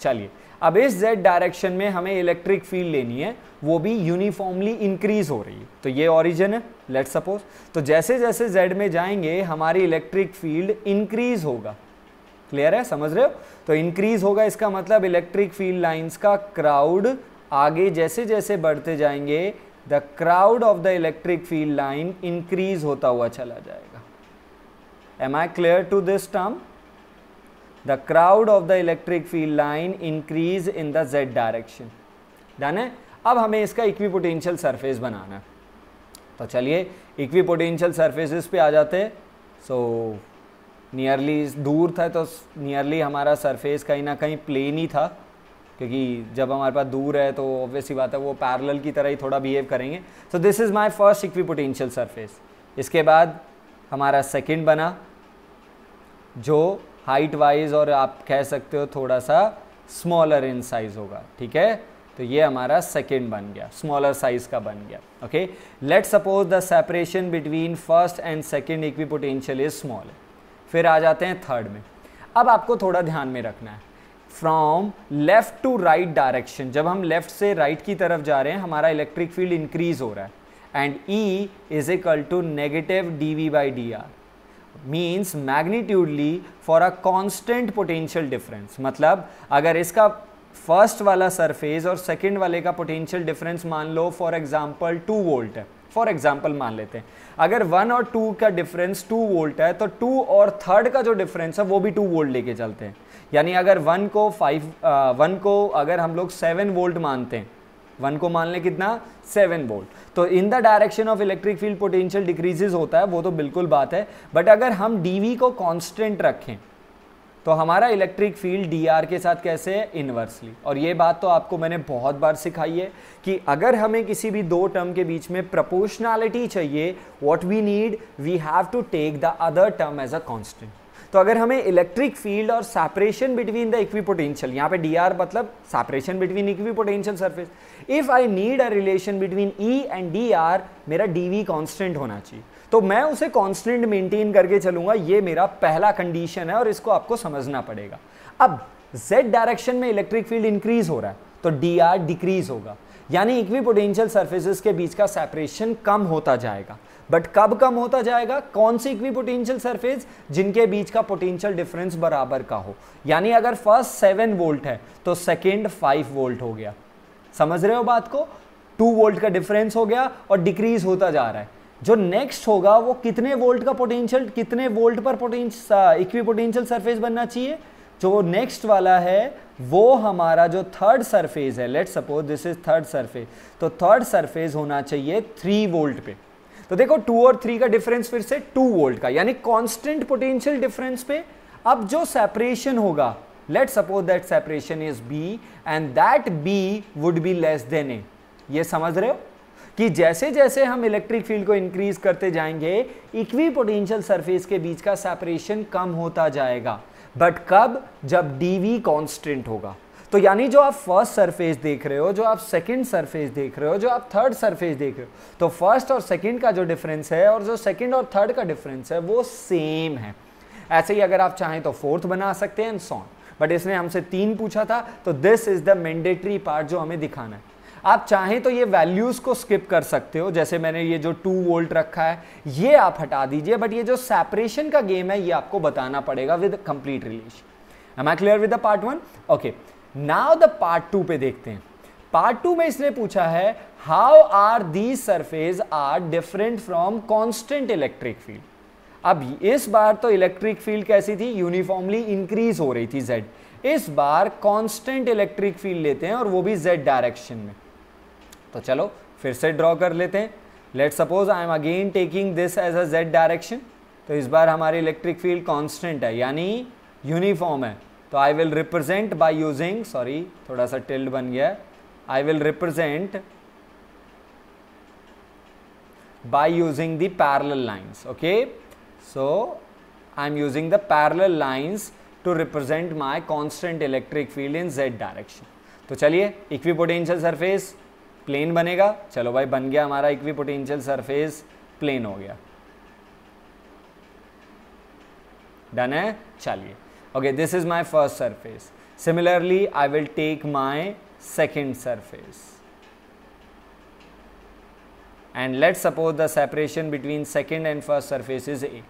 [SPEAKER 1] चलिए अब इस z डायरेक्शन में हमें इलेक्ट्रिक फील्ड लेनी है वो भी यूनिफॉर्मली इंक्रीज हो रही है तो ये ऑरिजन है लेट सपोज तो जैसे जैसे z में जाएंगे हमारी इलेक्ट्रिक फील्ड इंक्रीज होगा क्लियर है समझ रहे हो तो इंक्रीज होगा इसका मतलब इलेक्ट्रिक फील्ड लाइन्स का क्राउड आगे जैसे जैसे बढ़ते जाएंगे the crowd of the electric field line increase होता हुआ चला जाएगा am I clear to this term the crowd of the electric field line increase in the z direction done है अब हमें इसका इक्विपोटेंशियल सरफेस बनाना है तो चलिए इक्विपोटेंशियल सर्फेसिस पे आ जाते सो सो नियरली दूर था तो नियरली हमारा सरफेस कहीं ना कहीं प्लेन ही था क्योंकि जब हमारे पास दूर है तो ऑब्वियस ही बात है वो पैरेलल की तरह ही थोड़ा बिहेव करेंगे so this is my first equipotential surface इसके बाद हमारा सेकंड बना जो हाइट वाइज और आप कह सकते हो थोड़ा सा स्मॉलर इन साइज होगा ठीक है तो ये हमारा सेकेंड बन गया स्मॉलर साइज का बन गया okay let suppose the separation between first and second equipotential is small फिर आ जाते हैं थर्ड में अब आपको थोड़ा ध्यान में रखना है from left to right direction जब हम लेफ्ट से राइट right की तरफ जा रहे हैं हमारा इलेक्ट्रिक फील्ड इंक्रीज हो रहा है and E is equal to negative D V by D r means magnitudely for a constant potential difference मतलब अगर इसका फर्स्ट वाला सरफेस और सेकेंड वाले का पोटेंशियल डिफरेंस मान लो फॉर एग्जाम्पल टू वोल्ट है फॉर एग्जाम्पल मान लेते हैं अगर वन और टू का डिफरेंस टू वोल्ट है तो टू और थर्ड का जो डिफरेंस है वो भी टू वोल्ट लेके चलते हैं यानी अगर वन को फाइव वन को अगर हम लोग सेवन वोल्ट मानते हैं वन को मान लें कितना सेवन वोल्ट तो in the direction of electric field potential decreases होता है वो तो बिल्कुल बात है बट अगर हम डी को कॉन्स्टेंट रखें तो हमारा इलेक्ट्रिक फील्ड डी आर के साथ कैसे है इनवर्सली और ये बात तो आपको मैंने बहुत बार सिखाई है कि अगर हमें किसी भी दो टर्म के बीच में प्रपोर्शनैलिटी चाहिए what we need we have to take the other term as a constant तो अगर हमें इलेक्ट्रिक फील्ड और separation between the equipotential यहाँ पे डीआर मतलब separation between equipotential surface if I need a relation between E and d मेरा d V होना चाहिए तो मैं उसे कॉन्स्टेंट मेंटेन करके चलूंगा ये मेरा पहला कंडीशन है और इसको आपको समझना पड़ेगा अब z डायरेक्शन में इलेक्ट्रिक फील्ड इंक्रीज हो रहा है तो डी डिक्रीज होगा यानी इक्वी पोटेंशियल सर्फेसिस के बीच का सेपरेशन कम होता जाएगा बट कब कम होता जाएगा कौन सी इक्वी पोटेंशियल सरफेस जिनके बीच का पोटेंशियल डिफरेंस बराबर का हो यानी अगर फर्स्ट सेवन वोल्ट है तो सेकेंड फाइव वोल्ट हो गया समझ रहे हो बात को टू वोल्ट का डिफरेंस हो गया और डिक्रीज होता जा रहा है जो नेक्स्ट होगा वो कितने वोल्ट का पोटेंशियल कितने वोल्ट पर पोटेंशियल इक्वी पोटेंशियल सरफेस बनना चाहिए जो नेक्स्ट वाला है वो हमारा जो थर्ड सरफेस है let suppose this is third surface तो थर्ड सरफेस होना चाहिए थ्री वोल्ट पे तो देखो टू और थ्री का डिफरेंस फिर से टू वोल्ट का यानी कॉन्स्टेंट पोटेंशियल डिफरेंस पे अब जो सेपरेशन होगा let suppose that separation is B and that b would be less than a ये समझ रहे हो कि जैसे जैसे हम इलेक्ट्रिक फील्ड को इंक्रीज करते जाएंगे इक्वी पोटेंशियल सरफेस के बीच का सेपरेशन कम होता जाएगा बट कब जब डी वी कॉन्स्टेंट होगा तो यानी जो आप फर्स्ट सरफेस देख रहे हो जो आप सेकंड सरफेस देख रहे हो जो आप थर्ड सरफेस देख रहे हो तो फर्स्ट और सेकंड का जो डिफरेंस है और जो सेकंड और थर्ड का डिफरेंस है वो सेम है ऐसे ही अगर आप चाहें तो फोर्थ बना सकते हैं एंड सॉन बट इसने हमसे तीन पूछा था तो this is the mandatory part जो हमें दिखाना है आप चाहें तो ये वैल्यूज़ को स्किप कर सकते हो जैसे मैंने ये जो टू वोल्ट रखा है ये आप हटा दीजिए बट ये जो सेपरेशन का गेम है ये आपको बताना पड़ेगा with complete relation am I clear with the part one okay now the part two पे देखते हैं पार्ट टू में इसने पूछा है how are the surface are different from constant electric field अब इस बार तो इलेक्ट्रिक फील्ड कैसी थी यूनिफॉर्मली इंक्रीज हो रही थी जेड इस बार कांस्टेंट इलेक्ट्रिक फील्ड लेते हैं और वो भी जेड डायरेक्शन में तो चलो फिर से ड्रॉ कर लेते हैं let suppose I am again taking this as a z direction तो इस बार हमारी इलेक्ट्रिक फील्ड कांस्टेंट है यानी यूनिफॉर्म है तो I will represent by using sorry थोड़ा सा टिल्ड बन गया I will represent by using the parallel lines okay so I am using the parallel lines to represent my constant electric field in z direction तो चलिए equi equipotential surface plane बनेगा चलो भाई बन गया हमारा इक्वी पोटेंशियल सरफेस प्लेन हो गया डन है चलिए okay this is my first surface similarly I will take my second surface and let's suppose the separation between second and first surface is A.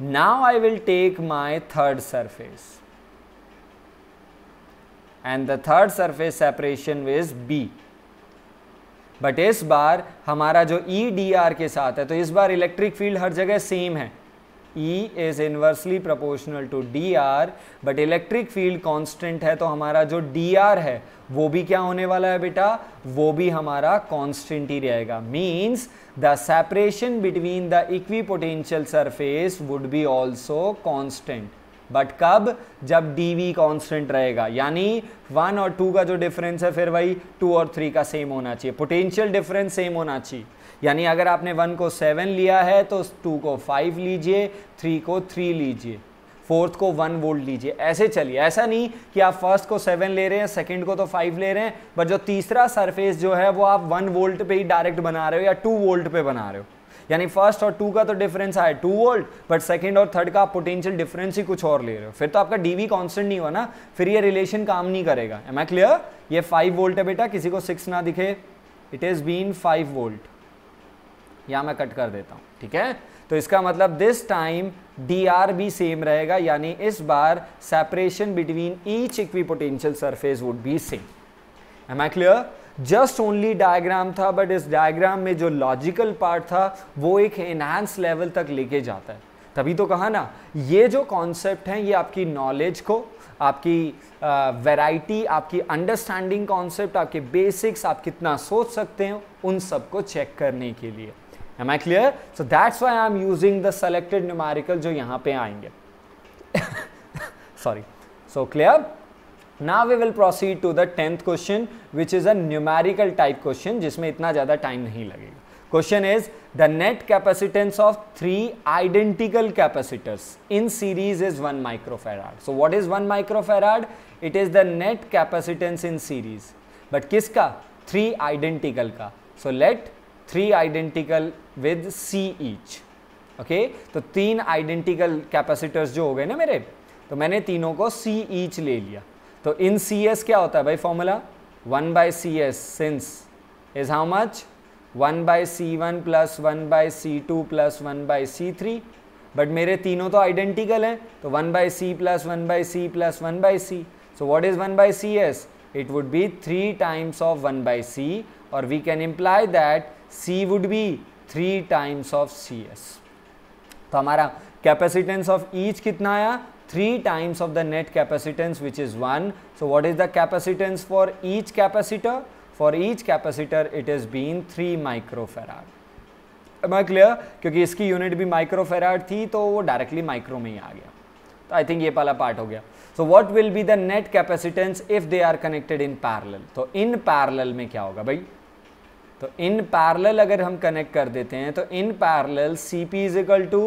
[SPEAKER 1] Now I will take my third surface and the third surface separation is B. But इस बार हमारा जो E D R के साथ है तो इस बार electric field हर जगह सेम है E is inversely proportional to dr but electric field constant है तो हमारा जो dr है वो भी क्या होने वाला है बेटा वो भी हमारा कॉन्स्टेंट ही रहेगा means the separation between the equipotential surface would be also constant but कब जब डी वी कॉन्स्टेंट रहेगा यानी वन और टू का जो डिफरेंस है फिर वही टू और थ्री का सेम होना चाहिए पोटेंशियल डिफरेंस सेम होना चाहिए यानी अगर आपने वन को सेवन लिया है तो टू को फाइव लीजिए थ्री को थ्री लीजिए फोर्थ को वन वोल्ट लीजिए ऐसे चलिए ऐसा नहीं कि आप फर्स्ट को सेवन ले रहे हैं सेकंड को तो फाइव ले रहे हैं बट जो तीसरा सरफेस जो है वो आप वन वोल्ट पे ही डायरेक्ट बना रहे हो या टू वोल्ट पे बना रहे हो यानी फर्स्ट और टू का तो डिफरेंस आया टू वोल्ट बट सेकंड और थर्ड का आप पोटेंशियल डिफरेंस ही कुछ और ले रहे हो फिर तो आपका डीवी वी नहीं हुआ ना फिर ये रिलेशन काम नहीं करेगा एम आई क्लियर ये फाइव वोल्ट है बेटा किसी को सिक्स ना दिखे it is been five volt यहाँ मैं कट कर देता हूँ ठीक है तो इसका मतलब दिस टाइम डी आर भी सेम रहेगा यानी इस बार separation between each equipotential surface would be same am I clear just only diagram था बट इस डायग्राम में जो लॉजिकल पार्ट था वो एक एनहांस लेवल तक लेके जाता है तभी तो कहा ना ये जो कॉन्सेप्ट हैं ये आपकी नॉलेज को आपकी वैरायटी आपकी अंडरस्टैंडिंग कॉन्सेप्ट आपके बेसिक्स आप कितना सोच सकते हैं उन सबको चेक करने के लिए am I clear so that's why I am using the selected numerical जो यहां पे आएंगे सॉरी सो क्लियर ना we will proceed to the tenth question which is a type question जिसमें इतना ज्यादा टाइम नहीं लगेगा question is the net capacitance of three identical capacitors in series is one microfarad so what is one microfarad it is the net capacitance in series but किसका three identical का so let three identical with C each okay तो तीन identical capacitors जो हो गए ना मेरे तो मैंने तीनों को सी ईच ले लिया तो इन सी एस क्या होता है भाई formula one by C s since is how much one by C one plus one by C two plus one by C three but मेरे तीनों तो आइडेंटिकल हैं तो one by C plus one by C plus one by C so what is one by C s it would be three times of one by C और we can imply that C would be three times of C s तो हमारा capacitance of each कितना आया three times of the net capacitance which is one so what is the capacitance for each capacitor for each capacitor it is been three microfarad मैं clear क्योंकि इसकी unit भी microfarad थी तो वो directly micro में ही आ गया तो आई थिंक ये पहला पार्ट हो गया so what will be the net capacitance if they are connected in parallel तो इन पैरेलल में क्या होगा भाई तो इन पैरल अगर हम कनेक्ट कर देते हैं तो in parallel C P is equal to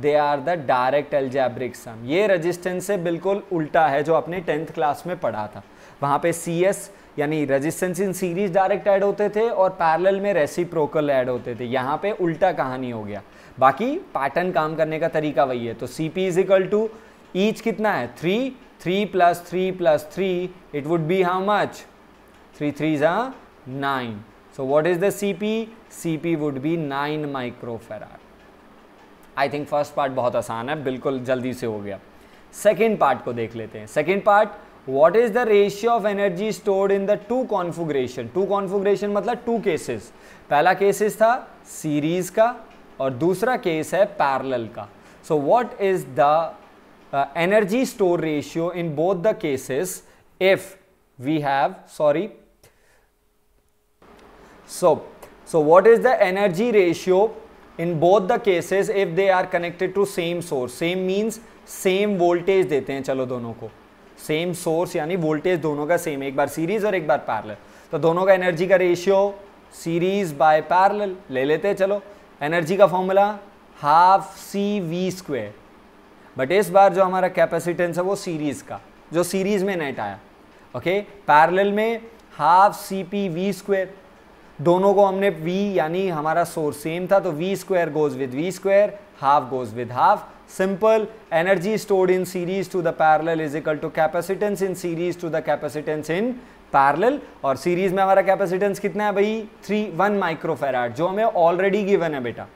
[SPEAKER 1] they are the direct algebraic sum ये रजिस्टेंस से बिल्कुल उल्टा है जो आपने टेंथ क्लास में पढ़ा था वहाँ पे सी एस यानी resistance in series direct add होते थे और पैरेलल में रेसिप्रोकल ऐड होते थे यहाँ पे उल्टा कहानी हो गया बाकी पैटर्न काम करने का तरीका वही है तो C P is equal to each कितना है three three plus three plus three it would be how much three three ज़ा nine what is the C P C P would be nine microfarad. I think first part बहुत आसान है बिल्कुल जल्दी से हो गया सेकेंड पार्ट को देख लेते हैं second part what is the ratio of energy stored in the two configuration two configuration मतलब टू केसेस पहला केसेस था सीरीज का और दूसरा केस है पैरल का so what is the energy store ratio in both the cases if we have sorry So, so what is the energy ratio in both the cases if they are connected to same source? Same means same voltage देते हैं चलो दोनों को same source यानी voltage दोनों का same एक बार series और एक बार पैरल तो दोनों का एनर्जी का रेशियो सीरीज बाय पैरल ले लेते हैं चलो एनर्जी का formula half C V square but इस बार जो हमारा कैपेसिटेंस है वो सीरीज का जो सीरीज में नेट आया ओके पैरल में half C P V square दोनों को हमने v यानी हमारा सोर्स सेम था तो v square goes with v square half goes with half simple energy stored in series to the parallel is equal to capacitance in series to the capacitance in parallel और series में हमारा capacitance कितना है भाई three one microfarad जो हमें already given है बेटा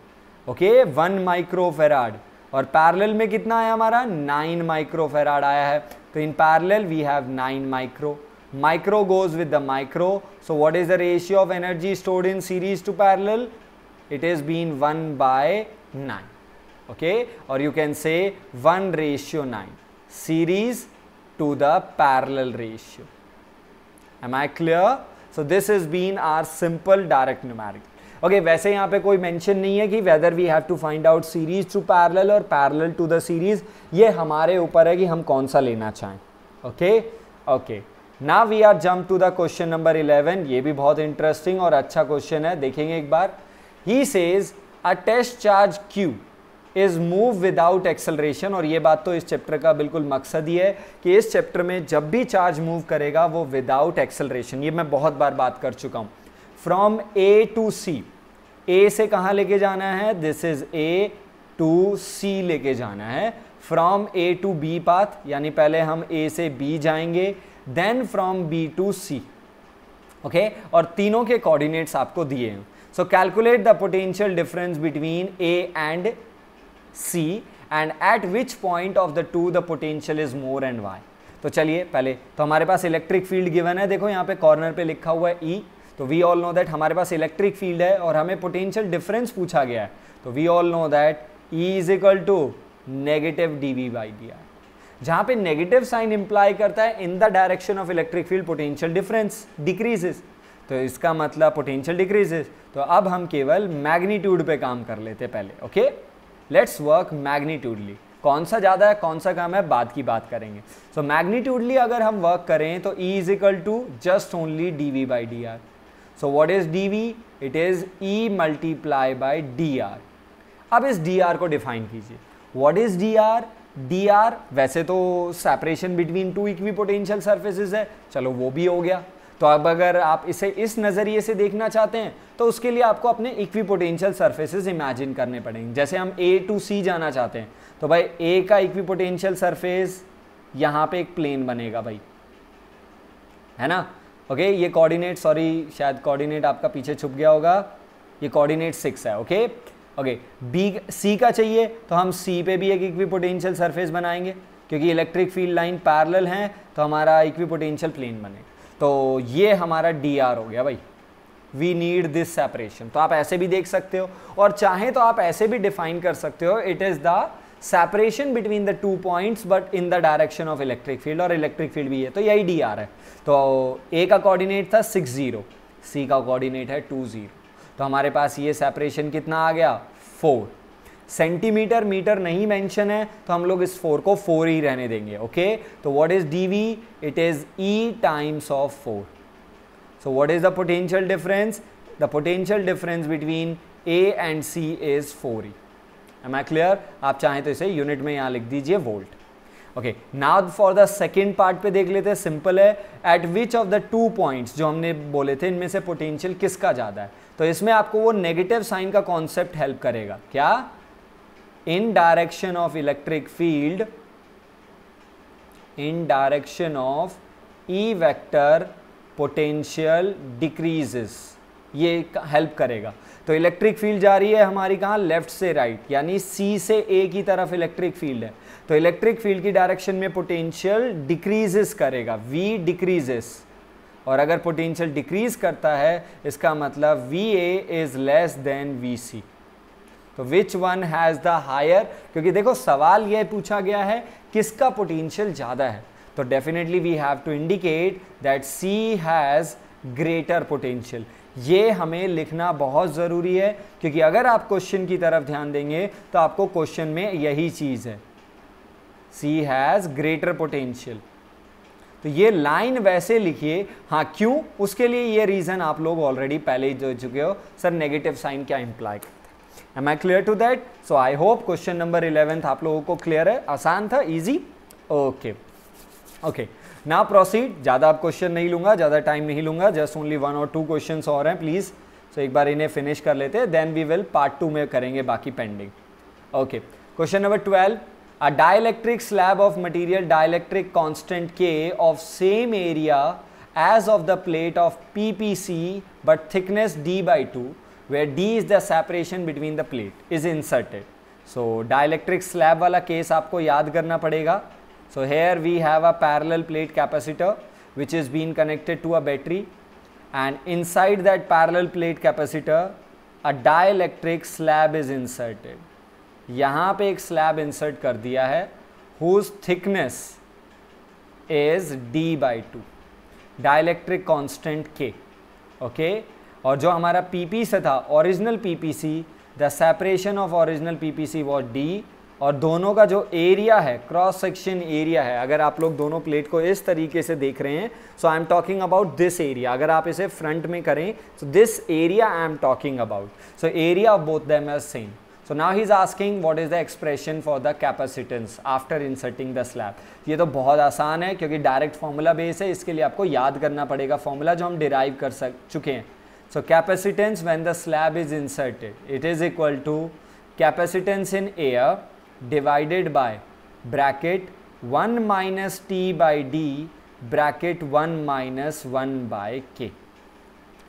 [SPEAKER 1] ओके वन माइक्रोफेराड और पैरेलल में कितना है हमारा नाइन माइक्रोफेराड आया है तो in parallel we have nine micro micro goes with the micro. So what is the ratio of energy stored in series to parallel? It has been 1 by 9. Okay, or you can say 1 ratio 9. Series to the parallel ratio. Am I clear? So this has been our simple direct numeric. Okay okay, वैसे यहाँ पे कोई mention नहीं है कि whether we have to find out series to parallel और parallel to the series ये हमारे ऊपर है कि हम कौन सा लेना चाहें ओके okay? Okay okay. ना we are jump to the question number eleven ये भी बहुत इंटरेस्टिंग और अच्छा क्वेश्चन है देखेंगे एक बार ही says a test charge Q is move without acceleration और ये बात तो इस चैप्टर का बिल्कुल मकसद ही है कि इस चैप्टर में जब भी चार्ज मूव करेगा वो विदाउट एक्सेलरेशन ये मैं बहुत बार बात कर चुका हूँ फ्रॉम ए टू सी ए से कहाँ लेके जाना है this is A to C लेके जाना है from A to B path यानी पहले हम ए से बी जाएंगे then from B to C okay और तीनों के कोऑर्डिनेट्स आपको दिए हैं so calculate the potential difference between A and C and at which point of the two the potential is more and why तो चलिए पहले तो हमारे पास इलेक्ट्रिक फील्ड गिवन है देखो यहाँ पे कॉर्नर पे लिखा हुआ है ई e, तो वी ऑल नो दैट हमारे पास इलेक्ट्रिक फील्ड है और हमें पोटेंशियल डिफरेंस पूछा गया है तो we all know that E is equal to negative D V by D R जहां पे नेगेटिव साइन इंप्लाई करता है in the direction of electric field potential difference decreases तो इसका मतलब पोटेंशियल डिक्रीजेस तो अब हम केवल मैग्नीट्यूड पे काम कर लेते पहले ओके लेट्स वर्क मैग्नीट्यूडली कौन सा ज़्यादा है कौन सा कम है बाद की बात करेंगे सो so, मैग्नीट्यूडली अगर हम वर्क करें तो E is equal to just only D V by D R so what is D V it is E multiply by D R अब इस डी आर को डिफाइन कीजिए what is D R D R वैसे तो separation between two equipotential surface है चलो वो भी हो गया तो अब अगर आप इसे इस नज़रिए से देखना चाहते हैं तो उसके लिए आपको अपने इक्वी पोटेंशियल सर्फेसिस इमेजिन करने पड़ेंगे जैसे हम ए टू सी जाना चाहते हैं तो भाई ए का इक्वी पोटेंशियल सर्फेस यहाँ पे एक प्लेन बनेगा भाई है ना ओके ये कोऑर्डिनेट सॉरी शायद कोऑर्डिनेट आपका पीछे छुप गया होगा ये कोऑर्डिनेट सिक्स है ओके ओके बी सी का चाहिए तो हम सी पे भी एक इक्वी पोटेंशियल सरफेस बनाएंगे क्योंकि इलेक्ट्रिक फील्ड लाइन पैरल हैं तो हमारा इक्वी पोटेंशियल प्लेन बने तो ये हमारा डी हो गया भाई वी नीड दिस सेपरेशन तो आप ऐसे भी देख सकते हो और चाहे तो आप ऐसे भी डिफाइन कर सकते हो it is the separation between the two points but in the direction of electric field और इलेक्ट्रिक फील्ड भी है तो यही डी आर है तो ए का कोऑर्डिनेट था सिक्स जीरो सी का कोऑर्डिनेट है टू जीरो तो हमारे पास ये सेपरेशन कितना आ गया फोर सेंटीमीटर मीटर नहीं मेंशन है तो हम लोग इस फोर को फोर ही रहने देंगे ओके तो what is D V it is E times of four so what is the potential difference the potential difference between A and C is four E am I clear आप चाहें तो इसे unit में यहाँ लिख दीजिए volt okay now for the second part पे देख लेते हैं सिंपल है at which of the two points जो हमने बोले थे इनमें से पोटेंशियल किसका ज़्यादा है तो इसमें आपको वो नेगेटिव साइन का कॉन्सेप्ट हेल्प करेगा क्या in direction of electric field in direction of E vector potential decreases ये हेल्प करेगा तो इलेक्ट्रिक फील्ड जा रही है हमारी कहाँ लेफ्ट से राइट right, यानी सी से ए की तरफ इलेक्ट्रिक फील्ड है तो इलेक्ट्रिक फील्ड की डायरेक्शन में पोटेंशियल डिक्रीजेस करेगा वी डिक्रीजेस और अगर पोटेंशियल डिक्रीज करता है इसका मतलब V A is less than V C तो which one has the higher क्योंकि देखो सवाल यह पूछा गया है किसका पोटेंशियल ज़्यादा है तो definitely we have to indicate that C has greater potential ये हमें लिखना बहुत ज़रूरी है क्योंकि अगर आप क्वेश्चन की तरफ ध्यान देंगे तो आपको क्वेश्चन में यही चीज़ है सी हैज़ ग्रेटर पोटेंशियल तो ये लाइन वैसे लिखिए हाँ क्यों उसके लिए ये रीज़न आप लोग ऑलरेडी पहले ही जो चुके हो सर नेगेटिव साइन क्या इम्प्लाई करते हैं am I clear to that so I hope question number eleventh आप लोगों को क्लियर है आसान था ईजी ओके ओके ना प्रोसीड ज़्यादा आप क्वेश्चन नहीं लूँगा ज़्यादा टाइम नहीं लूँगा जस्ट ओनली वन और टू क्वेश्चन और हैं प्लीज़ सो so, एक बार इन्हें फिनिश कर लेते हैं then we will part two में करेंगे बाकी pending okay question number twelve A dielectric slab of material dielectric constant K of same area as of the plate of PPC but thickness D by 2 where D is the separation between the plate is inserted. So dielectric slab wala case, आपको याद करना पड़ेगा So here we have a parallel plate capacitor which is being connected to a battery and inside that parallel plate capacitor a dielectric slab is inserted. यहाँ पे एक slab insert कर दिया है whose thickness is D by two dielectric constant K okay और जो हमारा P से था original PPC the separation of original PPC was D और दोनों का जो एरिया है क्रॉस सेक्शन एरिया है अगर आप लोग दोनों प्लेट को इस तरीके से देख रहे हैं so I am talking about this area अगर आप इसे फ्रंट में करें so this area I am talking about so area of both them as same so now he is asking what is the expression for the capacitance after inserting the slab ये तो बहुत आसान है क्योंकि direct formula base है इसके लिए आपको याद करना पड़ेगा फॉर्मूला जो हम डिराइव कर सक चुके हैं so capacitance when the slab is inserted it is equal to capacitance in air divided by bracket one minus T by D bracket one minus one by K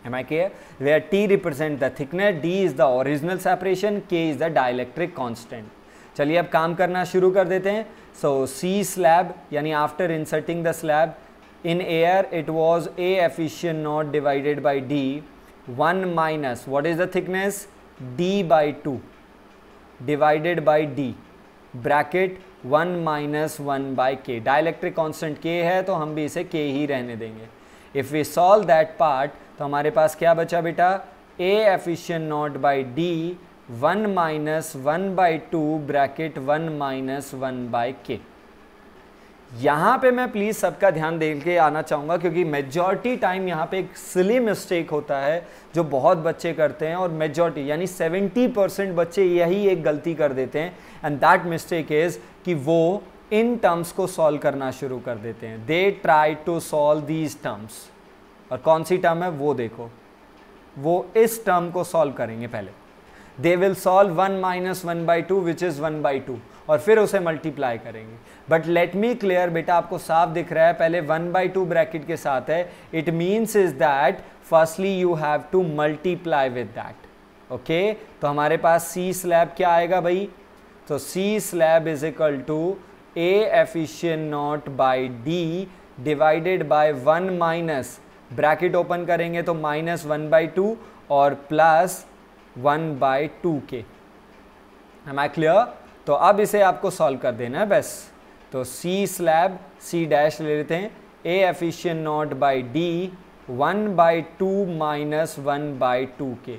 [SPEAKER 1] am I clear where T represent the thickness D is the original separation K is the dielectric constant चलिए अब काम करना शुरू कर देते हैं so C slab यानी after inserting the slab in air it was a epsilon naught divided by D one minus what is the thickness D by two divided by D bracket one minus one by K dielectric constant K है तो हम भी इसे के ही रहने देंगे if we solve that part तो हमारे पास क्या बचा बेटा epsilon naught by D one minus one by two bracket one minus one by K यहाँ पे मैं प्लीज़ सबका ध्यान दे के आना चाहूँगा क्योंकि मेजॉरिटी टाइम यहाँ पे एक सिली मिस्टेक होता है जो बहुत बच्चे करते हैं और मेजॉरिटी यानी 70 परसेंट बच्चे यही एक गलती कर देते हैं एंड दैट मिस्टेक इज़ कि वो इन टर्म्स को सॉल्व करना शुरू कर देते हैं they try to solve these terms और कौन सी टर्म है वो देखो वो इस टर्म को सॉल्व करेंगे पहले they will solve one minus one by two which is one by two और फिर उसे मल्टीप्लाई करेंगे बट लेट मी क्लियर बेटा आपको साफ दिख रहा है पहले वन बाई टू ब्रैकेट के साथ है it means is that firstly you have to multiply with that okay तो हमारे पास सी स्लैब क्या आएगा भाई तो C slab is equal to epsilon naught by D divided by one minus bracket open करेंगे तो माइनस वन बाई टू और plus one by two K am I clear तो अब इसे आपको सॉल्व कर देना है बस तो सी स्लैब सी डैश ले लेते हैं epsilon naught by D one by two minus one by two K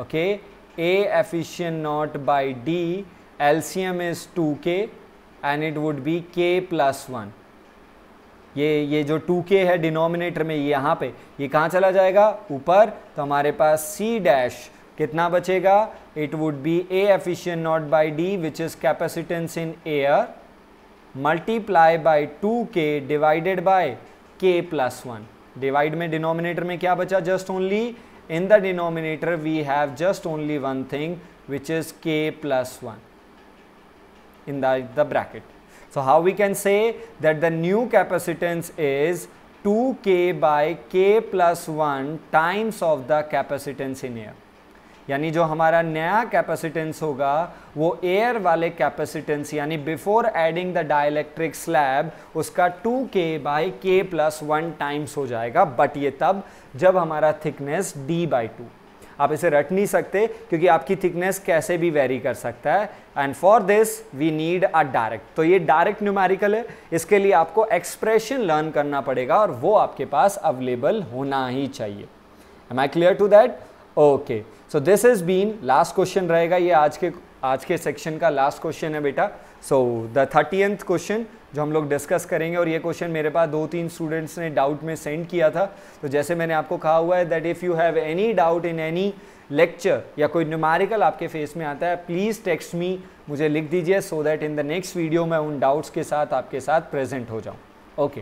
[SPEAKER 1] okay epsilon naught by D LCM is two K and it would be K plus one ये ये जो to के है denominator में ये यहाँ पे ये कहाँ चला जाएगा ऊपर तो हमारे पास सी डैश कितना बचेगा it would be epsilon naught by D which is capacitance in air multiply by two K divided by K plus one divide में डिनोमिनेटर में क्या बचा just only in the denominator we have just only one thing which is K plus one in the, the bracket. So how we can say that the new capacitance is 2k by k plus 1 times of the capacitance in air. यानी जो हमारा नया capacitance होगा वो air वाले capacitance यानी before adding the dielectric slab उसका 2k के बाई के प्लस वन टाइम्स हो जाएगा बट ये तब जब हमारा थिकनेस d बाई टू आप इसे रट नहीं सकते क्योंकि आपकी थिकनेस कैसे भी वेरी कर सकता है and for this we need a direct तो ये डायरेक्ट न्यूमेरिकल है इसके लिए आपको एक्सप्रेशन लर्न करना पड़ेगा और वो आपके पास अवेलेबल होना ही चाहिए am I clear to that okay so this is been last question रहेगा ये आज के आज के सेक्शन का लास्ट क्वेश्चन है बेटा सो द थर्टीएंथ क्वेश्चन जो हम लोग डिस्कस करेंगे और ये क्वेश्चन मेरे पास दो तीन स्टूडेंट्स ने डाउट में सेंड किया था तो जैसे मैंने आपको कहा हुआ है that if you have any doubt in any lecture या कोई न्यूमारिकल आपके फेस में आता है प्लीज़ टेक्स्ट मी मुझे लिख दीजिए so that in the next video मैं उन डाउट्स के साथ आपके साथ प्रेजेंट हो जाऊँ okay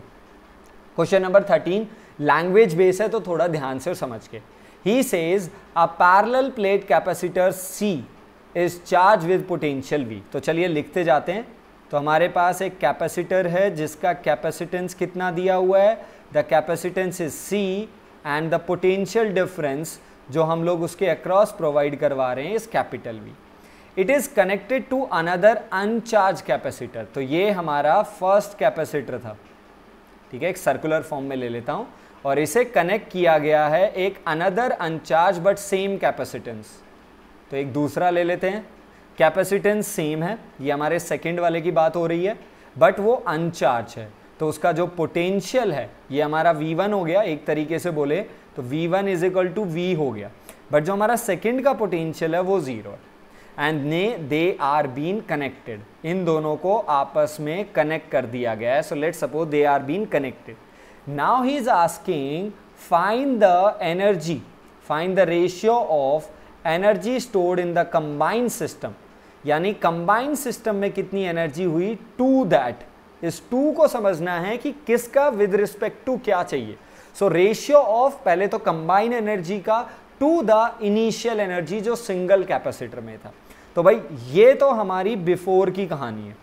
[SPEAKER 1] question number thirteen language base है तो थोड़ा ध्यान से समझ के ही says a parallel plate capacitor C is charge with potential V तो चलिए लिखते जाते हैं तो हमारे पास एक कैपेसिटर है जिसका कैपेसिटेंस कितना दिया हुआ है the capacitance is C and the potential difference जो हम लोग उसके अक्रॉस प्रोवाइड करवा रहे हैं इस capital V it is connected to another uncharged capacitor तो ये हमारा फर्स्ट कैपेसिटर था ठीक है एक सर्कुलर फॉर्म में ले लेता हूँ और इसे कनेक्ट किया गया है एक another uncharged but same capacitance तो एक दूसरा ले लेते हैं कैपेसिटेंस सेम है ये हमारे सेकेंड वाले की बात हो रही है बट वो अनचार्ज है तो उसका जो पोटेंशियल है ये हमारा V1 हो गया एक तरीके से बोले तो V1 one is equal to V हो गया बट जो हमारा सेकेंड का पोटेंशियल है वो ज़ीरो है एंड ने दे आर बीन कनेक्टेड इन दोनों को आपस में कनेक्ट कर दिया गया है so let suppose they are been connected now he is asking find the energy find the ratio of energy stored in the combined system यानी कंबाइंड सिस्टम में कितनी एनर्जी हुई टू दैट इस टू को समझना है कि किसका विद रिस्पेक्ट टू क्या चाहिए सो रेशियो ऑफ पहले तो कंबाइंड एनर्जी का टू द इनिशियल एनर्जी जो सिंगल कैपेसिटर में था तो भाई ये तो हमारी बिफोर की कहानी है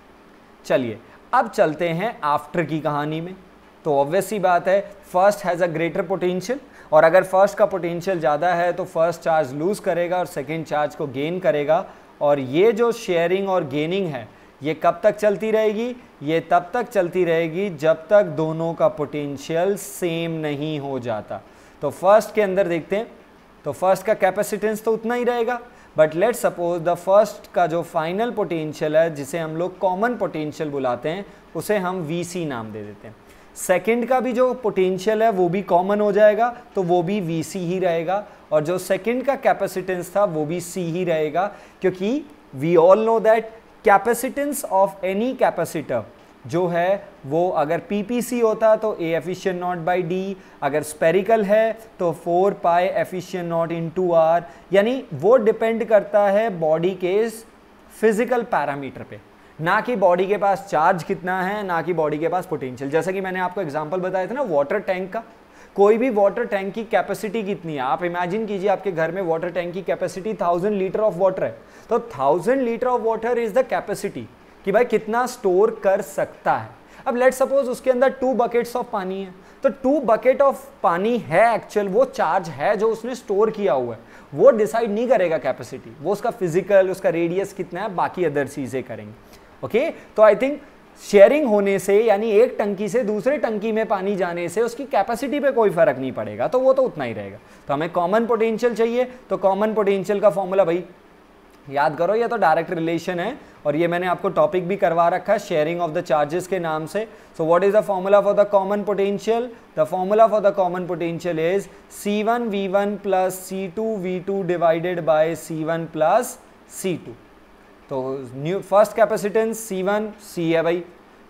[SPEAKER 1] चलिए अब चलते हैं आफ्टर की कहानी में तो ऑब्वियस ही बात है first has a greater potential और अगर फर्स्ट का पोटेंशियल ज़्यादा है तो फर्स्ट चार्ज लूज़ करेगा और सेकेंड चार्ज को गेन करेगा और ये जो शेयरिंग और गेनिंग है ये कब तक चलती रहेगी ये तब तक चलती रहेगी जब तक दोनों का पोटेंशियल सेम नहीं हो जाता तो फर्स्ट के अंदर देखते हैं तो फर्स्ट का कैपेसिटेंस तो उतना ही रहेगा but let suppose the first का जो फाइनल पोटेंशियल है जिसे हम लोग कॉमन पोटेंशियल बुलाते हैं उसे हम वी नाम दे देते हैं सेकंड का भी जो पोटेंशियल है वो भी कॉमन हो जाएगा तो वो भी वी सी ही रहेगा और जो सेकंड का कैपेसिटेंस था वो भी सी ही रहेगा क्योंकि we all know that capacitance of any capacitor जो है वो अगर सी होता तो epsilon naught by D अगर स्पेरिकल है तो four pi epsilon naught into R यानी वो डिपेंड करता है बॉडी के फिजिकल पैरामीटर पे ना कि बॉडी के पास चार्ज कितना है ना कि बॉडी के पास पोटेंशियल जैसा कि मैंने आपको एग्जाम्पल बताया था ना वाटर टैंक का कोई भी वाटर टैंक की कैपेसिटी कितनी है आप इमेजिन कीजिए आपके घर में वाटर टैंक की capacity thousand litre of water है तो thousand litre of water is the capacity कि भाई कितना स्टोर कर सकता है अब लेट सपोज उसके अंदर टू बकेट्स ऑफ पानी है तो टू बकेट ऑफ पानी है एक्चुअल वो चार्ज है जो उसने स्टोर किया हुआ है वो डिसाइड नहीं करेगा कैपेसिटी वो उसका फिजिकल उसका रेडियस कितना है बाकी अदर चीज़ें करेंगे ओके तो आई थिंक शेयरिंग होने से यानी एक टंकी से दूसरे टंकी में पानी जाने से उसकी कैपेसिटी पे कोई फर्क नहीं पड़ेगा तो वो तो उतना ही रहेगा तो हमें कॉमन पोटेंशियल चाहिए तो कॉमन पोटेंशियल का फॉर्मूला भाई याद करो ये तो डायरेक्ट रिलेशन है और ये मैंने आपको टॉपिक भी करवा रखा है शेयरिंग ऑफ द चार्जेस के नाम से so what is the formula for the common potential the formula for the common potential is C one V one plus C two V two divided by C one plus C two तो new first capacitance C one C है भाई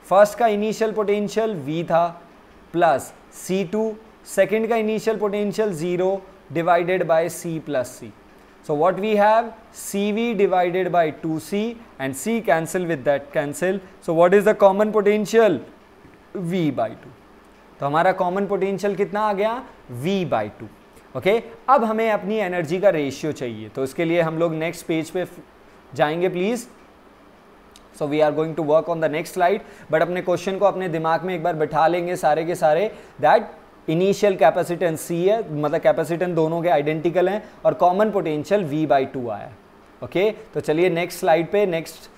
[SPEAKER 1] first का initial potential V था plus C two second का initial potential zero divided by C plus C so we have C V divided by two C and C cancel with that cancel so what is the common potential v by two तो हमारा common potential कितना आ गया v by to okay अब हमें अपनी energy का ratio चाहिए तो इसके लिए हम लोग नेक्स्ट पेज पे जाएंगे please so we are going to work on the next slide but अपने क्वेश्चन को अपने दिमाग में एक बार बिठा लेंगे सारे के सारे दैट इनिशियल कैपेसिटेंस सी है मतलब कैपेसिटेंस दोनों के आइडेंटिकल हैं और common potential V by two आया ओके okay? तो चलिए नेक्स्ट स्लाइड पे नेक्स्ट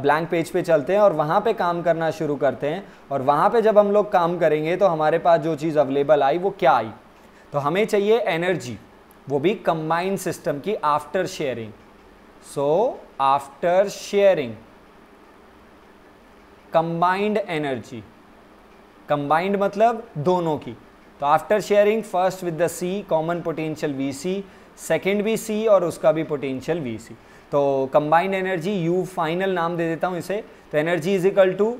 [SPEAKER 1] ब्लैंक पेज पे चलते हैं और वहाँ पे काम करना शुरू करते हैं और वहाँ पे जब हम लोग काम करेंगे तो हमारे पास जो चीज़ अवेलेबल आई वो क्या आई तो हमें चाहिए एनर्जी वो भी कंबाइंड सिस्टम की after sharing So after sharing combined energy combined मतलब दोनों की तो after sharing first with the C common potential V C second भी सी और उसका भी पोटेंशियल वी सी तो कंबाइंड एनर्जी यू फाइनल नाम दे देता हूँ इसे तो energy is equal to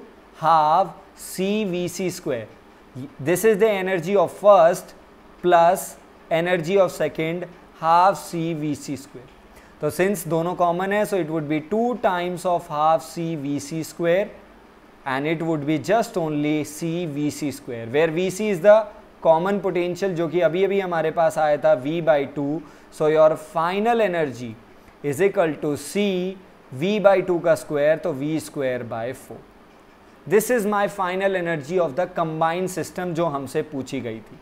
[SPEAKER 1] half C V C square this is the energy of first plus energy of second half C V C square तो since दोनों common है so it would be two times of half C V C square and it would be just only C V C square where V C is the common potential जो कि अभी अभी हमारे पास आया था we by two so your final energy is equal to C V by two का square तो V square by four this is my final energy of the combined system जो हमसे पूछी गई थी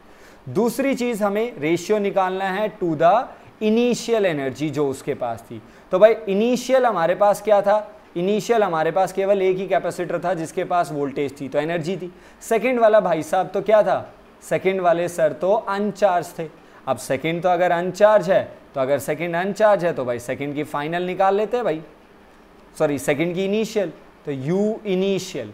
[SPEAKER 1] दूसरी चीज हमें रेशियो निकालना है टू द इनिशियल एनर्जी जो उसके पास थी तो भाई इनिशियल हमारे पास क्या था इनिशियल हमारे पास केवल एक ही कैपेसिटर था जिसके पास वोल्टेज थी तो एनर्जी थी सेकेंड वाला भाई साहब तो क्या था सेकेंड वाले सर तो अनचार्ज थे अब सेकेंड तो अगर अनचार्ज है तो अगर सेकेंड अनचार्ज है तो भाई सेकेंड की फाइनल निकाल लेते हैं भाई सॉरी सेकेंड की इनिशियल तो यू इनिशियल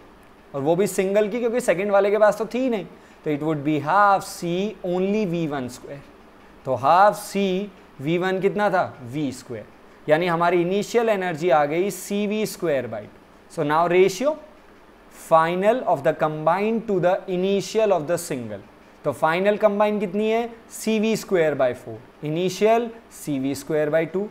[SPEAKER 1] और वो भी सिंगल की क्योंकि सेकेंड वाले के पास तो थी नहीं तो it would be half C only V one square तो हाफ सी वी वन कितना था वी स्क्वेयर यानी हमारी इनिशियल एनर्जी आ गई C V square by two so now ratio final of the combined to the initial of the single तो final combine कितनी है C V square by four initial C V square by two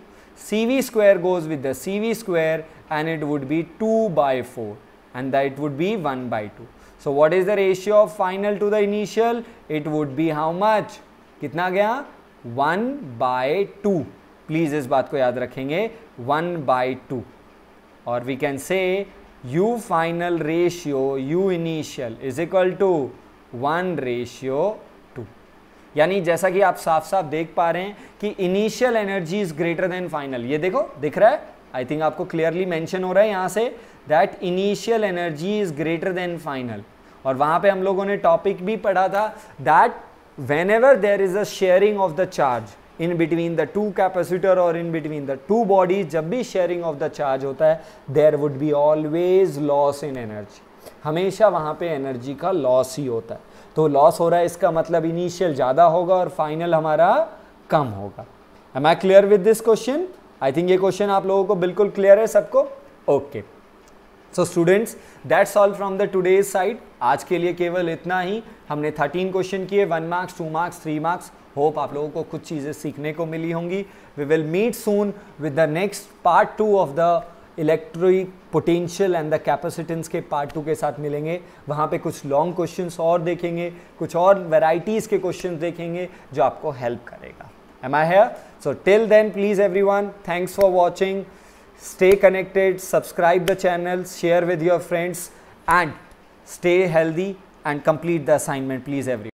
[SPEAKER 1] C V square goes with the C V square and it would be two by four and the it would be one by two so what is the ratio of final to the initial it would be how much कितना गया one by to please इस बात को याद रखेंगे one by two और we can say U final ratio U initial is equal to one ratio two यानी जैसा कि आप साफ साफ देख पा रहे हैं कि initial energy is greater than final ये देखो दिख रहा है आई थिंक आपको क्लियरली मैंशन हो रहा है यहाँ से that initial energy is greater than final और वहां पे हम लोगों ने टॉपिक भी पढ़ा था that whenever there is a sharing of the charge in between the two capacitor और in between the two bodies जब भी शेयरिंग ऑफ द चार्ज होता है there would be always loss in energy हमेशा वहाँ पे एनर्जी का loss ही होता है तो लॉस हो रहा है इसका मतलब इनिशियल ज़्यादा होगा और फाइनल हमारा कम होगा am I clear with this question I think ये क्वेश्चन आप लोगों को बिल्कुल क्लियर है सबको okay okay. So students that's all from the today's side आज के लिए केवल इतना ही हमने 13 क्वेश्चन किए one marks two marks three marks hope आप लोगों को कुछ चीज़ें सीखने को मिली होंगी we will meet soon with the next part two of the electric potential and the capacitance के पार्ट टू के साथ मिलेंगे वहाँ पे कुछ लॉन्ग क्वेश्चंस और देखेंगे कुछ और वेराइटीज़ के क्वेश्चंस देखेंगे जो आपको हेल्प करेगा am I here so till then please everyone thanks for watching Stay connected, subscribe the channel, share with your friends and stay healthy and complete the assignment please everyone.